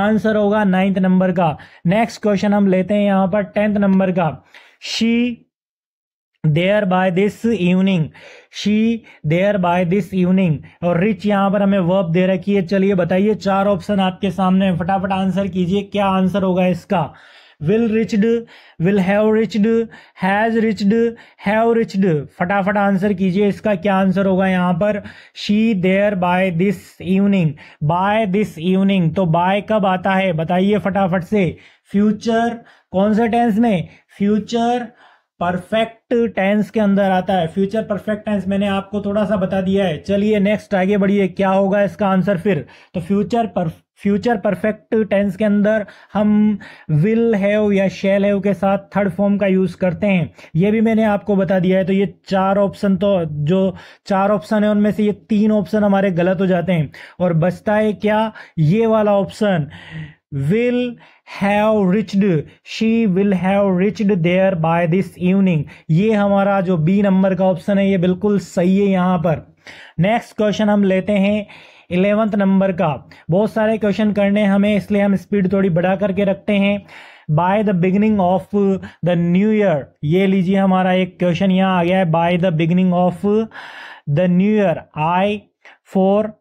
आंसर होगा नाइन्थ नंबर का नेक्स्ट क्वेश्चन हम लेते हैं यहाँ पर टेंथ नंबर का she there by this evening she there by this evening और रिच यहाँ पर हमें वर्ब दे रखी है चलिए बताइए चार ऑप्शन आपके सामने फटाफट आंसर कीजिए क्या आंसर होगा इसका will reached will have reached has reached have reached फटाफट आंसर कीजिए इसका क्या आंसर होगा यहां पर she there by this evening by this evening तो बाय कब आता है बताइए फटाफट से फ्यूचर कौन से टेंस में फ्यूचर परफेक्ट टेंस के अंदर आता है फ्यूचर परफेक्ट टेंस मैंने आपको थोड़ा सा बता दिया है चलिए नेक्स्ट आगे बढ़िए क्या होगा इसका आंसर फिर तो फ्यूचर पर फ्यूचर परफेक्ट टेंस के अंदर हम विल हैव या शेल हैव के साथ थर्ड फॉर्म का यूज़ करते हैं ये भी मैंने आपको बता दिया है तो ये चार ऑप्शन तो जो चार ऑप्शन है उनमें से ये तीन ऑप्शन हमारे गलत हो जाते हैं और बचता है क्या ये वाला option will have reached she will have reached there by this evening ये हमारा जो बी नंबर का ऑप्शन है ये बिल्कुल सही है यहाँ पर नेक्स्ट क्वेश्चन हम लेते हैं इलेवंथ नंबर का बहुत सारे क्वेश्चन करने हमें इसलिए हम स्पीड थोड़ी बढ़ा करके रखते हैं by the beginning of the new year ये लीजिए हमारा एक क्वेश्चन यहाँ आ गया है by the beginning of the new year I four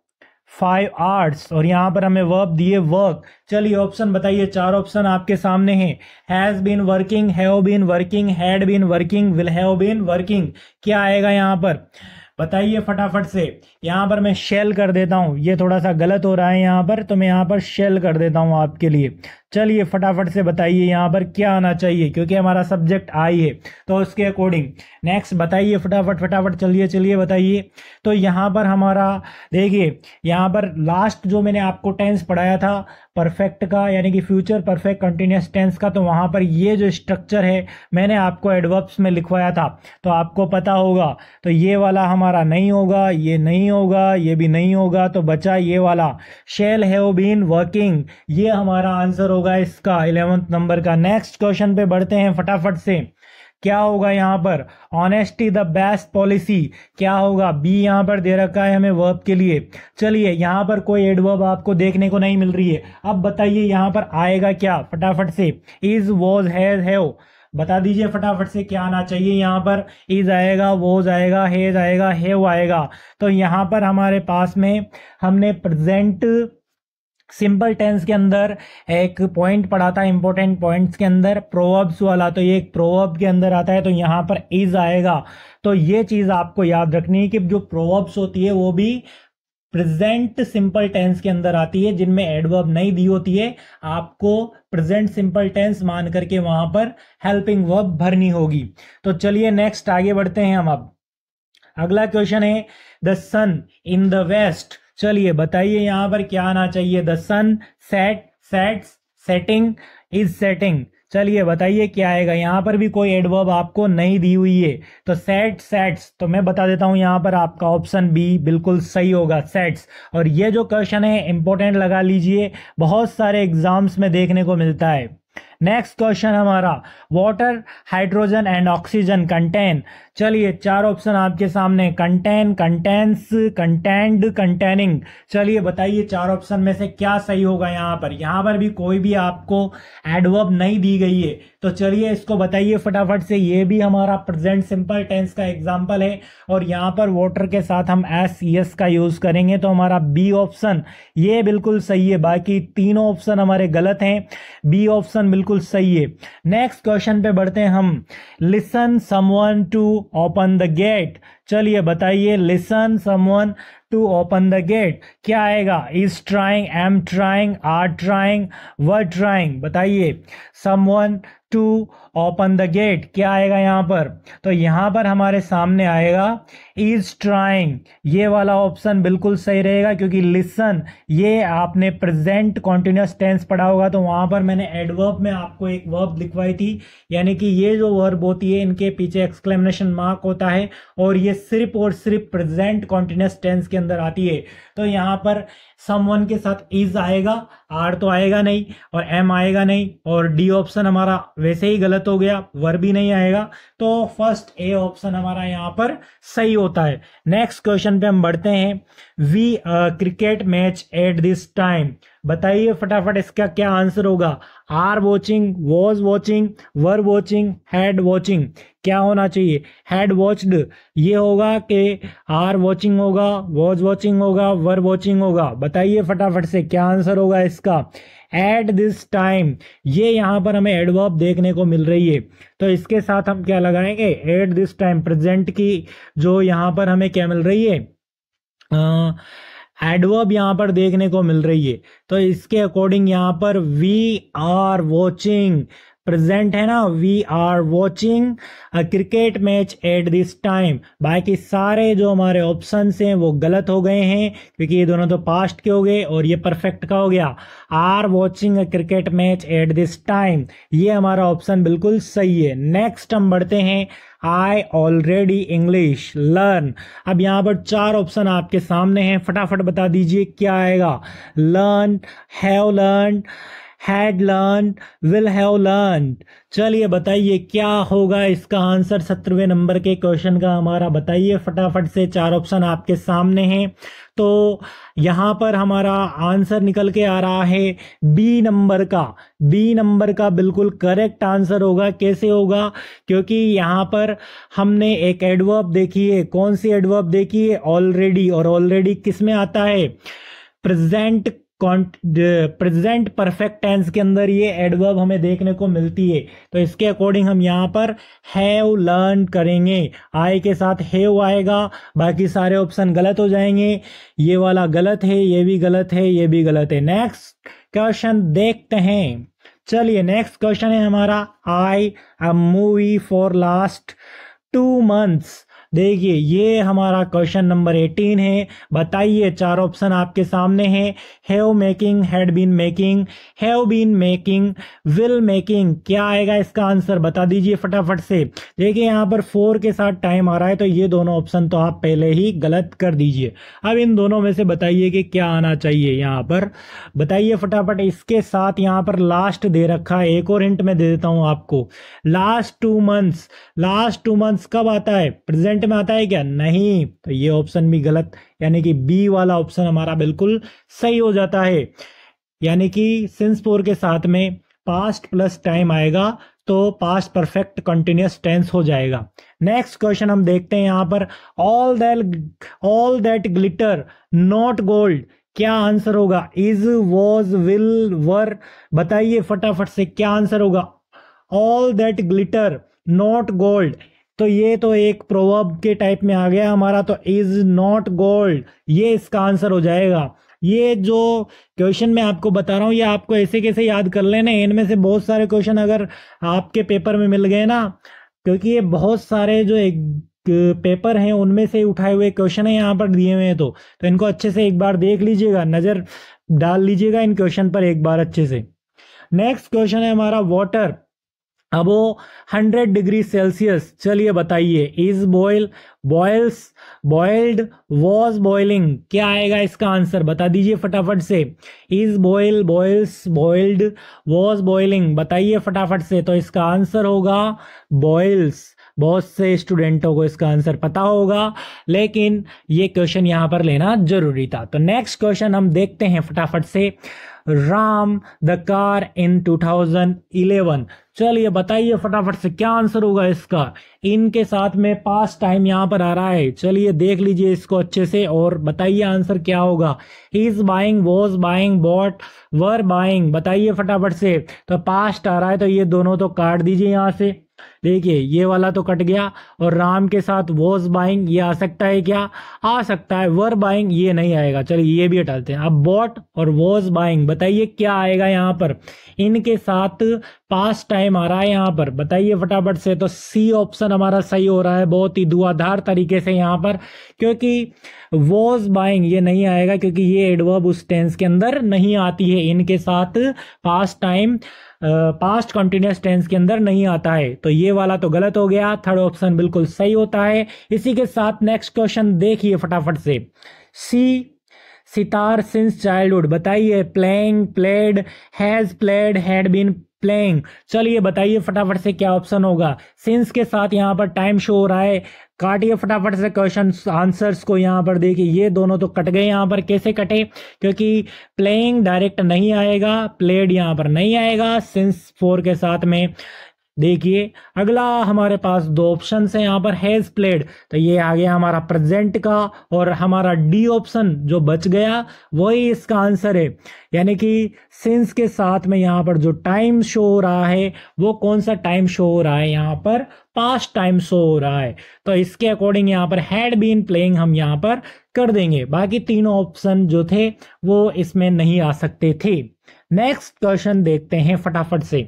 five arts और यहाँ पर हमें वर्ब दिए वर्क चलिए ऑप्शन बताइए चार ऑप्शन आपके सामने हैं has been working have been working had been working will have been working क्या आएगा यहाँ पर बताइए फटाफट से यहाँ पर मैं शेल कर देता हूँ ये थोड़ा सा गलत हो रहा है यहाँ पर तो मैं यहाँ पर शेल कर देता हूँ आपके लिए चलिए फटाफट से बताइए यहाँ पर क्या आना चाहिए क्योंकि हमारा सब्जेक्ट आई है तो उसके अकॉर्डिंग नेक्स्ट बताइए फटाफट फटाफट चलिए चलिए बताइए तो यहाँ पर हमारा देखिए यहाँ पर लास्ट जो मैंने आपको टेंस पढ़ाया था परफेक्ट का यानी कि फ्यूचर परफेक्ट कंटिन्यूस टेंस का तो वहाँ पर ये जो स्ट्रक्चर है मैंने आपको एडवर्ब्स में लिखवाया था तो आपको पता होगा तो ये वाला हमारा नहीं होगा ये नहीं होगा ये भी नहीं होगा तो बचा ये वाला शेल हैव बीन वर्किंग ये हमारा आंसर होगा इसका इलेवंथ नंबर का नेक्स्ट क्वेश्चन पे बढ़ते हैं फटाफट से क्या होगा यहाँ पर ऑनेस्टी द बेस्ट पॉलिसी क्या होगा बी यहाँ पर दे रखा है हमें वर्ब के लिए चलिए यहाँ पर कोई एडवर्ब आपको देखने को नहीं मिल रही है अब बताइए यहाँ पर आएगा क्या फटाफट से इज वॉज हैज है बता दीजिए फटाफट से क्या आना चाहिए यहाँ पर इज आएगा वोज आएगा हेज आएगा हेव आएगा तो यहाँ पर हमारे पास में हमने प्रेजेंट सिंपल टेंस के अंदर एक पॉइंट पढ़ा था इंपॉर्टेंट पॉइंट्स के अंदर प्रोवर्ब्स वाला तो ये एक प्रोवर्ब के अंदर आता है तो यहाँ पर इज आएगा तो ये चीज़ आपको याद रखनी है कि जो प्रोवर्ब्स होती है वो भी प्रेजेंट सिंपल टेंस के अंदर आती है जिनमें एडवर्ब नहीं दी होती है आपको प्रेजेंट सिंपल टेंस मान करके वहां पर हेल्पिंग वर्ब भरनी होगी तो चलिए नेक्स्ट आगे बढ़ते हैं हम अब अगला क्वेश्चन है the sun in the west चलिए बताइए यहां पर क्या आना चाहिए the sun set sets setting is setting चलिए बताइए क्या आएगा यहां पर भी कोई एडवर्ब आपको नहीं दी हुई है तो सेट सेट्स तो मैं बता देता हूं यहाँ पर आपका ऑप्शन बी बिल्कुल सही होगा सेट्स और ये जो क्वेश्चन है इंपॉर्टेंट लगा लीजिए बहुत सारे एग्जाम्स में देखने को मिलता है नेक्स्ट क्वेश्चन हमारा water hydrogen and oxygen contain चलिए चार ऑप्शन आपके सामने कंटेन कंटेंस कंटेंड कंटेनिंग चलिए बताइए चार ऑप्शन में से क्या सही होगा यहाँ पर यहाँ पर भी कोई भी आपको एडवर्ब नहीं दी गई है तो चलिए इसको बताइए फटाफट से ये भी हमारा प्रेजेंट सिंपल टेंस का एग्जाम्पल है और यहाँ पर वाटर के साथ हम एस एस का यूज करेंगे तो हमारा बी ऑप्शन ये बिल्कुल सही है बाकी तीनों ऑप्शन हमारे गलत हैं बी ऑप्शन बिल्कुल बिल्कुल सही है नेक्स्ट क्वेश्चन पे बढ़ते हैं हम listen someone to open the gate चलिए बताइए listen someone to open the gate क्या आएगा is trying am trying are trying were trying बताइए someone to open the gate क्या आएगा यहाँ पर तो यहाँ पर हमारे सामने आएगा इज ट्राइंग ये वाला ऑप्शन बिल्कुल सही रहेगा क्योंकि लिसन ये आपने प्रेजेंट कॉन्टिन्यूस टेंस पढ़ा होगा तो वहां पर मैंने एडवर्ब में आपको एक वर्ब लिखवाई थी यानी कि ये जो वर्ब होती है इनके पीछे एक्सक्लेमेशन मार्क होता है और ये सिर्फ और सिर्फ प्रेजेंट कॉन्टिन्यूस टेंस के अंदर आती है तो यहाँ पर समवन के साथ इज आएगा आर तो आएगा नहीं और एम आएगा नहीं और डी ऑप्शन हमारा वैसे ही गलत हो गया वर भी नहीं आएगा तो फर्स्ट ए ऑप्शन हमारा यहाँ पर सही हो होता है नेक्स्ट क्वेश्चन पे हम बढ़ते हैं we cricket match at this time बताइए फटाफट इसका क्या आंसर होगा are watching was watching were watching had watching क्या होना चाहिए हैड वॉचड ये होगा कि आर वॉचिंग होगा वॉज वॉचिंग होगा वर वॉचिंग होगा बताइए फटाफट से क्या आंसर होगा इसका एट दिस टाइम ये यहाँ पर हमें एडवर्ब देखने को मिल रही है तो इसके साथ हम क्या लगाएंगे एट दिस टाइम प्रेजेंट की जो यहाँ पर हमें क्या मिल रही है आ, एडवर्ब यहाँ पर देखने को मिल रही है तो इसके अकॉर्डिंग यहाँ पर वी आर वॉचिंग प्रेजेंट है ना we are watching cricket match at this time बाकी सारे जो हमारे ऑप्शन हैं वो गलत हो गए हैं क्योंकि ये दोनों तो पास्ट के हो गए और ये परफेक्ट का हो गया are watching cricket match at this time ये हमारा ऑप्शन बिल्कुल सही है नेक्स्ट हम बढ़ते हैं आई ऑलरेडी इंग्लिश लर्न अब यहाँ पर चार ऑप्शन आपके सामने हैं फटाफट बता दीजिए क्या आएगा learn have learn had learn will have learn चलिए बताइए क्या होगा इसका आंसर सत्रहवें नंबर के क्वेश्चन का हमारा बताइए फटाफट से चार ऑप्शन आपके सामने हैं तो यहाँ पर हमारा आंसर निकल के आ रहा है बी नंबर का बी नंबर का बिल्कुल करेक्ट आंसर होगा कैसे होगा क्योंकि यहाँ पर हमने एक एडवर्ब देखी है कौन सी एडवर्ब देखी है ऑलरेडी और ऑलरेडी किस में आता है प्रेजेंट प्रेजेंट परफेक्ट टेंस के अंदर ये एडवर्ब हमें देखने को मिलती है तो इसके अकॉर्डिंग हम यहाँ पर हैव लर्न करेंगे आई के साथ हैव आएगा बाकी सारे ऑप्शन गलत हो जाएंगे ये वाला गलत है ये भी गलत है ये भी गलत है नेक्स्ट क्वेश्चन देखते हैं चलिए नेक्स्ट क्वेश्चन है हमारा I a movie for last two months देखिए ये हमारा क्वेश्चन नंबर एटीन है बताइए चार ऑप्शन आपके सामने हैं have making had been making have been making will making क्या आएगा इसका आंसर बता दीजिए फटाफट से देखिए यहाँ पर फोर के साथ टाइम आ रहा है तो ये दोनों ऑप्शन तो आप पहले ही गलत कर दीजिए अब इन दोनों में से बताइए कि क्या आना चाहिए यहाँ पर बताइए फटाफट इसके साथ यहाँ पर लास्ट दे रखा है एक और हिंट में दे देता हूँ आपको last two months last two months कब आता है प्रेजेंट करंट में आता है क्या नहीं तो ये ऑप्शन भी गलत यानी कि बी वाला ऑप्शन हमारा बिल्कुल सही हो जाता है यानी कि सिंस फोर के साथ में पास्ट प्लस टाइम आएगा तो पास्ट परफेक्ट कंटिन्यूस टेंस हो जाएगा नेक्स्ट क्वेश्चन हम देखते हैं यहां पर all that all that glitter not gold क्या आंसर होगा इज वॉज विल वर बताइए फटाफट से क्या आंसर होगा all that glitter not gold तो ये तो एक प्रोवर्ब के टाइप में आ गया हमारा तो इज नॉट गोल्ड ये इसका आंसर हो जाएगा ये जो क्वेश्चन मैं आपको बता रहा हूँ ये आपको ऐसे कैसे याद कर लेना इनमें से बहुत सारे क्वेश्चन अगर आपके पेपर में मिल गए ना क्योंकि ये बहुत सारे जो एक पेपर हैं उनमें से उठाए हुए क्वेश्चन हैं यहाँ पर दिए हुए हैं तो तो इनको अच्छे से एक बार देख लीजिएगा नज़र डाल लीजिएगा इन क्वेश्चन पर एक बार अच्छे से नेक्स्ट क्वेश्चन है हमारा वाटर अब वो 100 डिग्री सेल्सियस चलिए बताइए is boil boils boiled was boiling क्या आएगा इसका आंसर बता दीजिए फटाफट से is boil boils boiled was boiling बताइए फटाफट से तो इसका आंसर होगा बॉयल्स बहुत से स्टूडेंटों को इसका आंसर पता होगा लेकिन ये क्वेश्चन यहाँ पर लेना जरूरी था तो नेक्स्ट क्वेश्चन हम देखते हैं फटाफट से राम द कार इन 2011 चलिए बताइए फटाफट से क्या आंसर होगा इसका इनके साथ में पास टाइम यहां पर आ रहा है चलिए देख लीजिए इसको अच्छे से और बताइए आंसर क्या होगा is buying was buying bought were buying बताइए फटाफट से तो पास्ट आ रहा है तो ये दोनों तो काट दीजिए यहां से देखिए ये वाला तो कट गया और राम के साथ वॉज बाइंग ये आ सकता है क्या आ सकता है वर बाइंग ये नहीं आएगा चलिए ये भी हटाते हैं अब बॉट और वॉज बाइंग बताइए क्या आएगा यहाँ पर इनके साथ पास टाइम आ रहा है यहाँ पर बताइए फटाफट से तो सी ऑप्शन हमारा सही हो रहा है बहुत ही दुआधार तरीके से यहाँ पर क्योंकि वॉज बाइंग ये नहीं आएगा क्योंकि ये एडवर्ब उस टेंस के अंदर नहीं आती है इनके साथ past time past continuous tense के अंदर नहीं आता है तो ये ये वाला तो गलत हो गया थर्ड ऑप्शन बिल्कुल सही होता है इसी के साथ नेक्स्ट क्वेश्चन देखिए फटाफट से सी सितार सिंस चाइल्डहुड बताइए playing played has played had been playing चलिए बताइए फटाफट से क्या ऑप्शन होगा सिंस के साथ यहाँ पर टाइम शो हो रहा है काटिए फटाफट से क्वेश्चन आंसर्स को यहाँ पर देखिए ये दोनों तो कट गए यहाँ पर कैसे कटे क्योंकि प्लेइंग डायरेक्ट नहीं आएगा प्लेड यहाँ पर नहीं आएगा सिंस फोर के साथ में देखिए अगला हमारे पास दो ऑप्शन है यहाँ पर हैज प्लेड तो ये आ गया हमारा प्रेजेंट का और हमारा डी ऑप्शन जो बच गया वही इसका आंसर है यानी कि सिंस के साथ में यहाँ पर जो टाइम शो हो रहा है वो कौन सा टाइम शो हो रहा है यहाँ पर पास्ट टाइम शो हो रहा है तो इसके अकॉर्डिंग यहाँ पर हैड बीन प्लेइंग हम यहाँ पर कर देंगे बाकी तीनों ऑप्शन जो थे वो इसमें नहीं आ सकते थे नेक्स्ट क्वेश्चन देखते हैं फटाफट से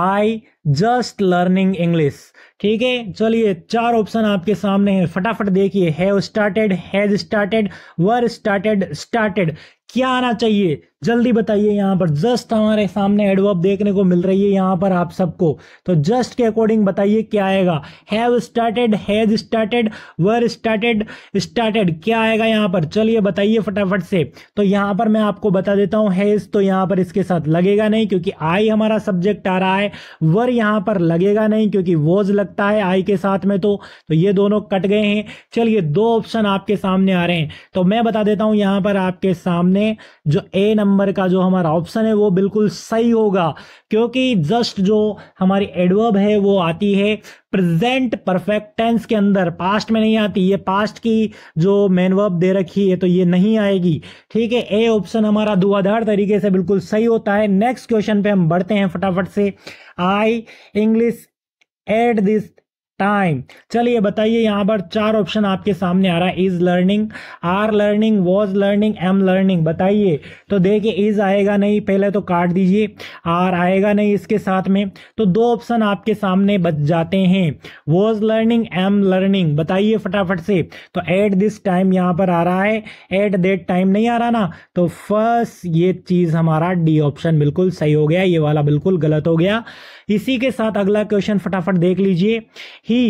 आई जस्ट लर्निंग इंग्लिश ठीक है चलिए चार ऑप्शन आपके सामने हैं फटाफट देखिए have started has started were started started क्या आना चाहिए जल्दी बताइए यहाँ पर जस्ट हमारे सामने एडवर्ब देखने को मिल रही है यहाँ पर आप सबको तो जस्ट के अकॉर्डिंग बताइए क्या आएगा have started has started were started started क्या आएगा यहाँ पर चलिए बताइए फटाफट से तो यहाँ पर मैं आपको बता देता हूँ हैज तो यहाँ पर इसके साथ लगेगा नहीं क्योंकि आई हमारा सब्जेक्ट आ रहा है वर यहाँ पर लगेगा नहीं क्योंकि वोज लगता है आई के साथ में तो, तो ये दोनों कट गए हैं चलिए दो ऑप्शन आपके सामने आ रहे हैं तो मैं बता देता हूँ यहाँ पर आपके सामने जो ए नंबर नंबर का जो हमारा ऑप्शन है वो बिल्कुल सही होगा क्योंकि जस्ट जो हमारी एडवर्ब है वो आती है प्रेजेंट परफेक्ट टेंस के अंदर पास्ट में नहीं आती ये पास्ट की जो मेन वर्ब दे रखी है तो ये नहीं आएगी ठीक है ए ऑप्शन हमारा दुआधार तरीके से बिल्कुल सही होता है नेक्स्ट क्वेश्चन पे हम बढ़ते हैं फटाफट से I English at this time चलिए बताइए यहाँ पर चार ऑप्शन आपके सामने आ रहा है is learning are learning was learning am learning बताइए तो देखिए इज आएगा नहीं पहले तो काट दीजिए आर आएगा नहीं इसके साथ में तो दो ऑप्शन आपके सामने बच जाते हैं वॉज लर्निंग एम लर्निंग बताइए फटाफट से तो एट दिस टाइम यहाँ पर आ रहा है एट देट टाइम नहीं आ रहा ना तो फर्स्ट ये चीज़ हमारा डी ऑप्शन बिल्कुल सही हो गया ये वाला बिल्कुल गलत हो गया इसी के साथ अगला क्वेश्चन फटाफट देख लीजिए ही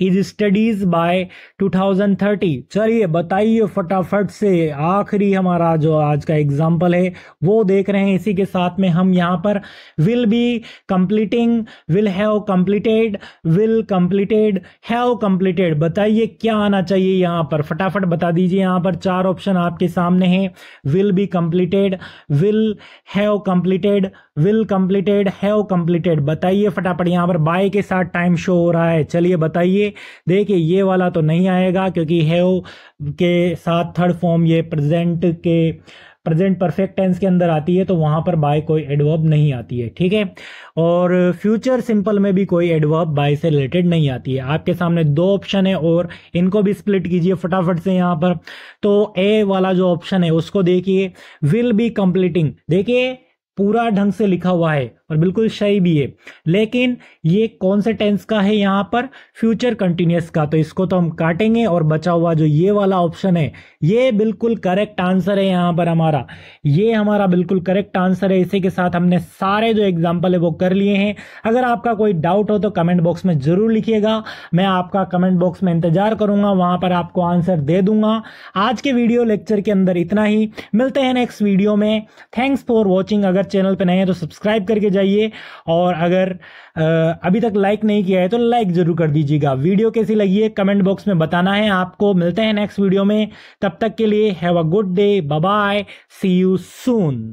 हिज स्टडीज बाय 2030 चलिए बताइए फटाफट से आखिरी हमारा जो आज का एग्जाम्पल है वो देख रहे हैं इसी के साथ में हम यहाँ पर will be completing will have completed will completed have completed बताइए क्या आना चाहिए यहाँ पर फटाफट बता दीजिए यहाँ पर चार ऑप्शन आपके सामने हैं will be completed will have completed will completed have completed बताइए फटाफट यहाँ पर बाय के साथ टाइम शो हो रहा है चलिए बताइए चाहिए देखिए ये वाला तो नहीं आएगा क्योंकि हैव के साथ थर्ड फॉर्म ये प्रेजेंट के प्रेजेंट परफेक्ट टेंस के अंदर आती है तो वहाँ पर बाय कोई एडवर्ब नहीं आती है ठीक है और फ्यूचर सिंपल में भी कोई एडवर्ब बाय से रिलेटेड नहीं आती है आपके सामने दो ऑप्शन है और इनको भी स्प्लिट कीजिए फटाफट से यहाँ पर तो ए वाला जो ऑप्शन है उसको देखिए विल बी कंप्लीटिंग देखिए पूरा ढंग से लिखा हुआ है और बिल्कुल सही भी है लेकिन ये कौन से टेंस का है यहाँ पर फ्यूचर कंटिन्यूस का तो इसको तो हम काटेंगे और बचा हुआ जो ये वाला ऑप्शन है ये बिल्कुल करेक्ट आंसर है यहाँ पर हमारा ये हमारा बिल्कुल करेक्ट आंसर है इसी के साथ हमने सारे जो एग्जाम्पल है वो कर लिए हैं अगर आपका कोई डाउट हो तो कमेंट बॉक्स में ज़रूर लिखिएगा मैं आपका कमेंट बॉक्स में इंतजार करूंगा वहां पर आपको आंसर दे दूंगा आज के वीडियो लेक्चर के अंदर इतना ही मिलते हैं नेक्स्ट वीडियो में थैंक्स फॉर वॉचिंग अगर चैनल पर नए हैं तो सब्सक्राइब करके जाइए जाइए और अगर अभी तक लाइक नहीं किया है तो लाइक ज़रूर कर दीजिएगा वीडियो कैसी लगी है कमेंट बॉक्स में बताना है आपको मिलते हैं नेक्स्ट वीडियो में तब तक के लिए have a good day bye see you soon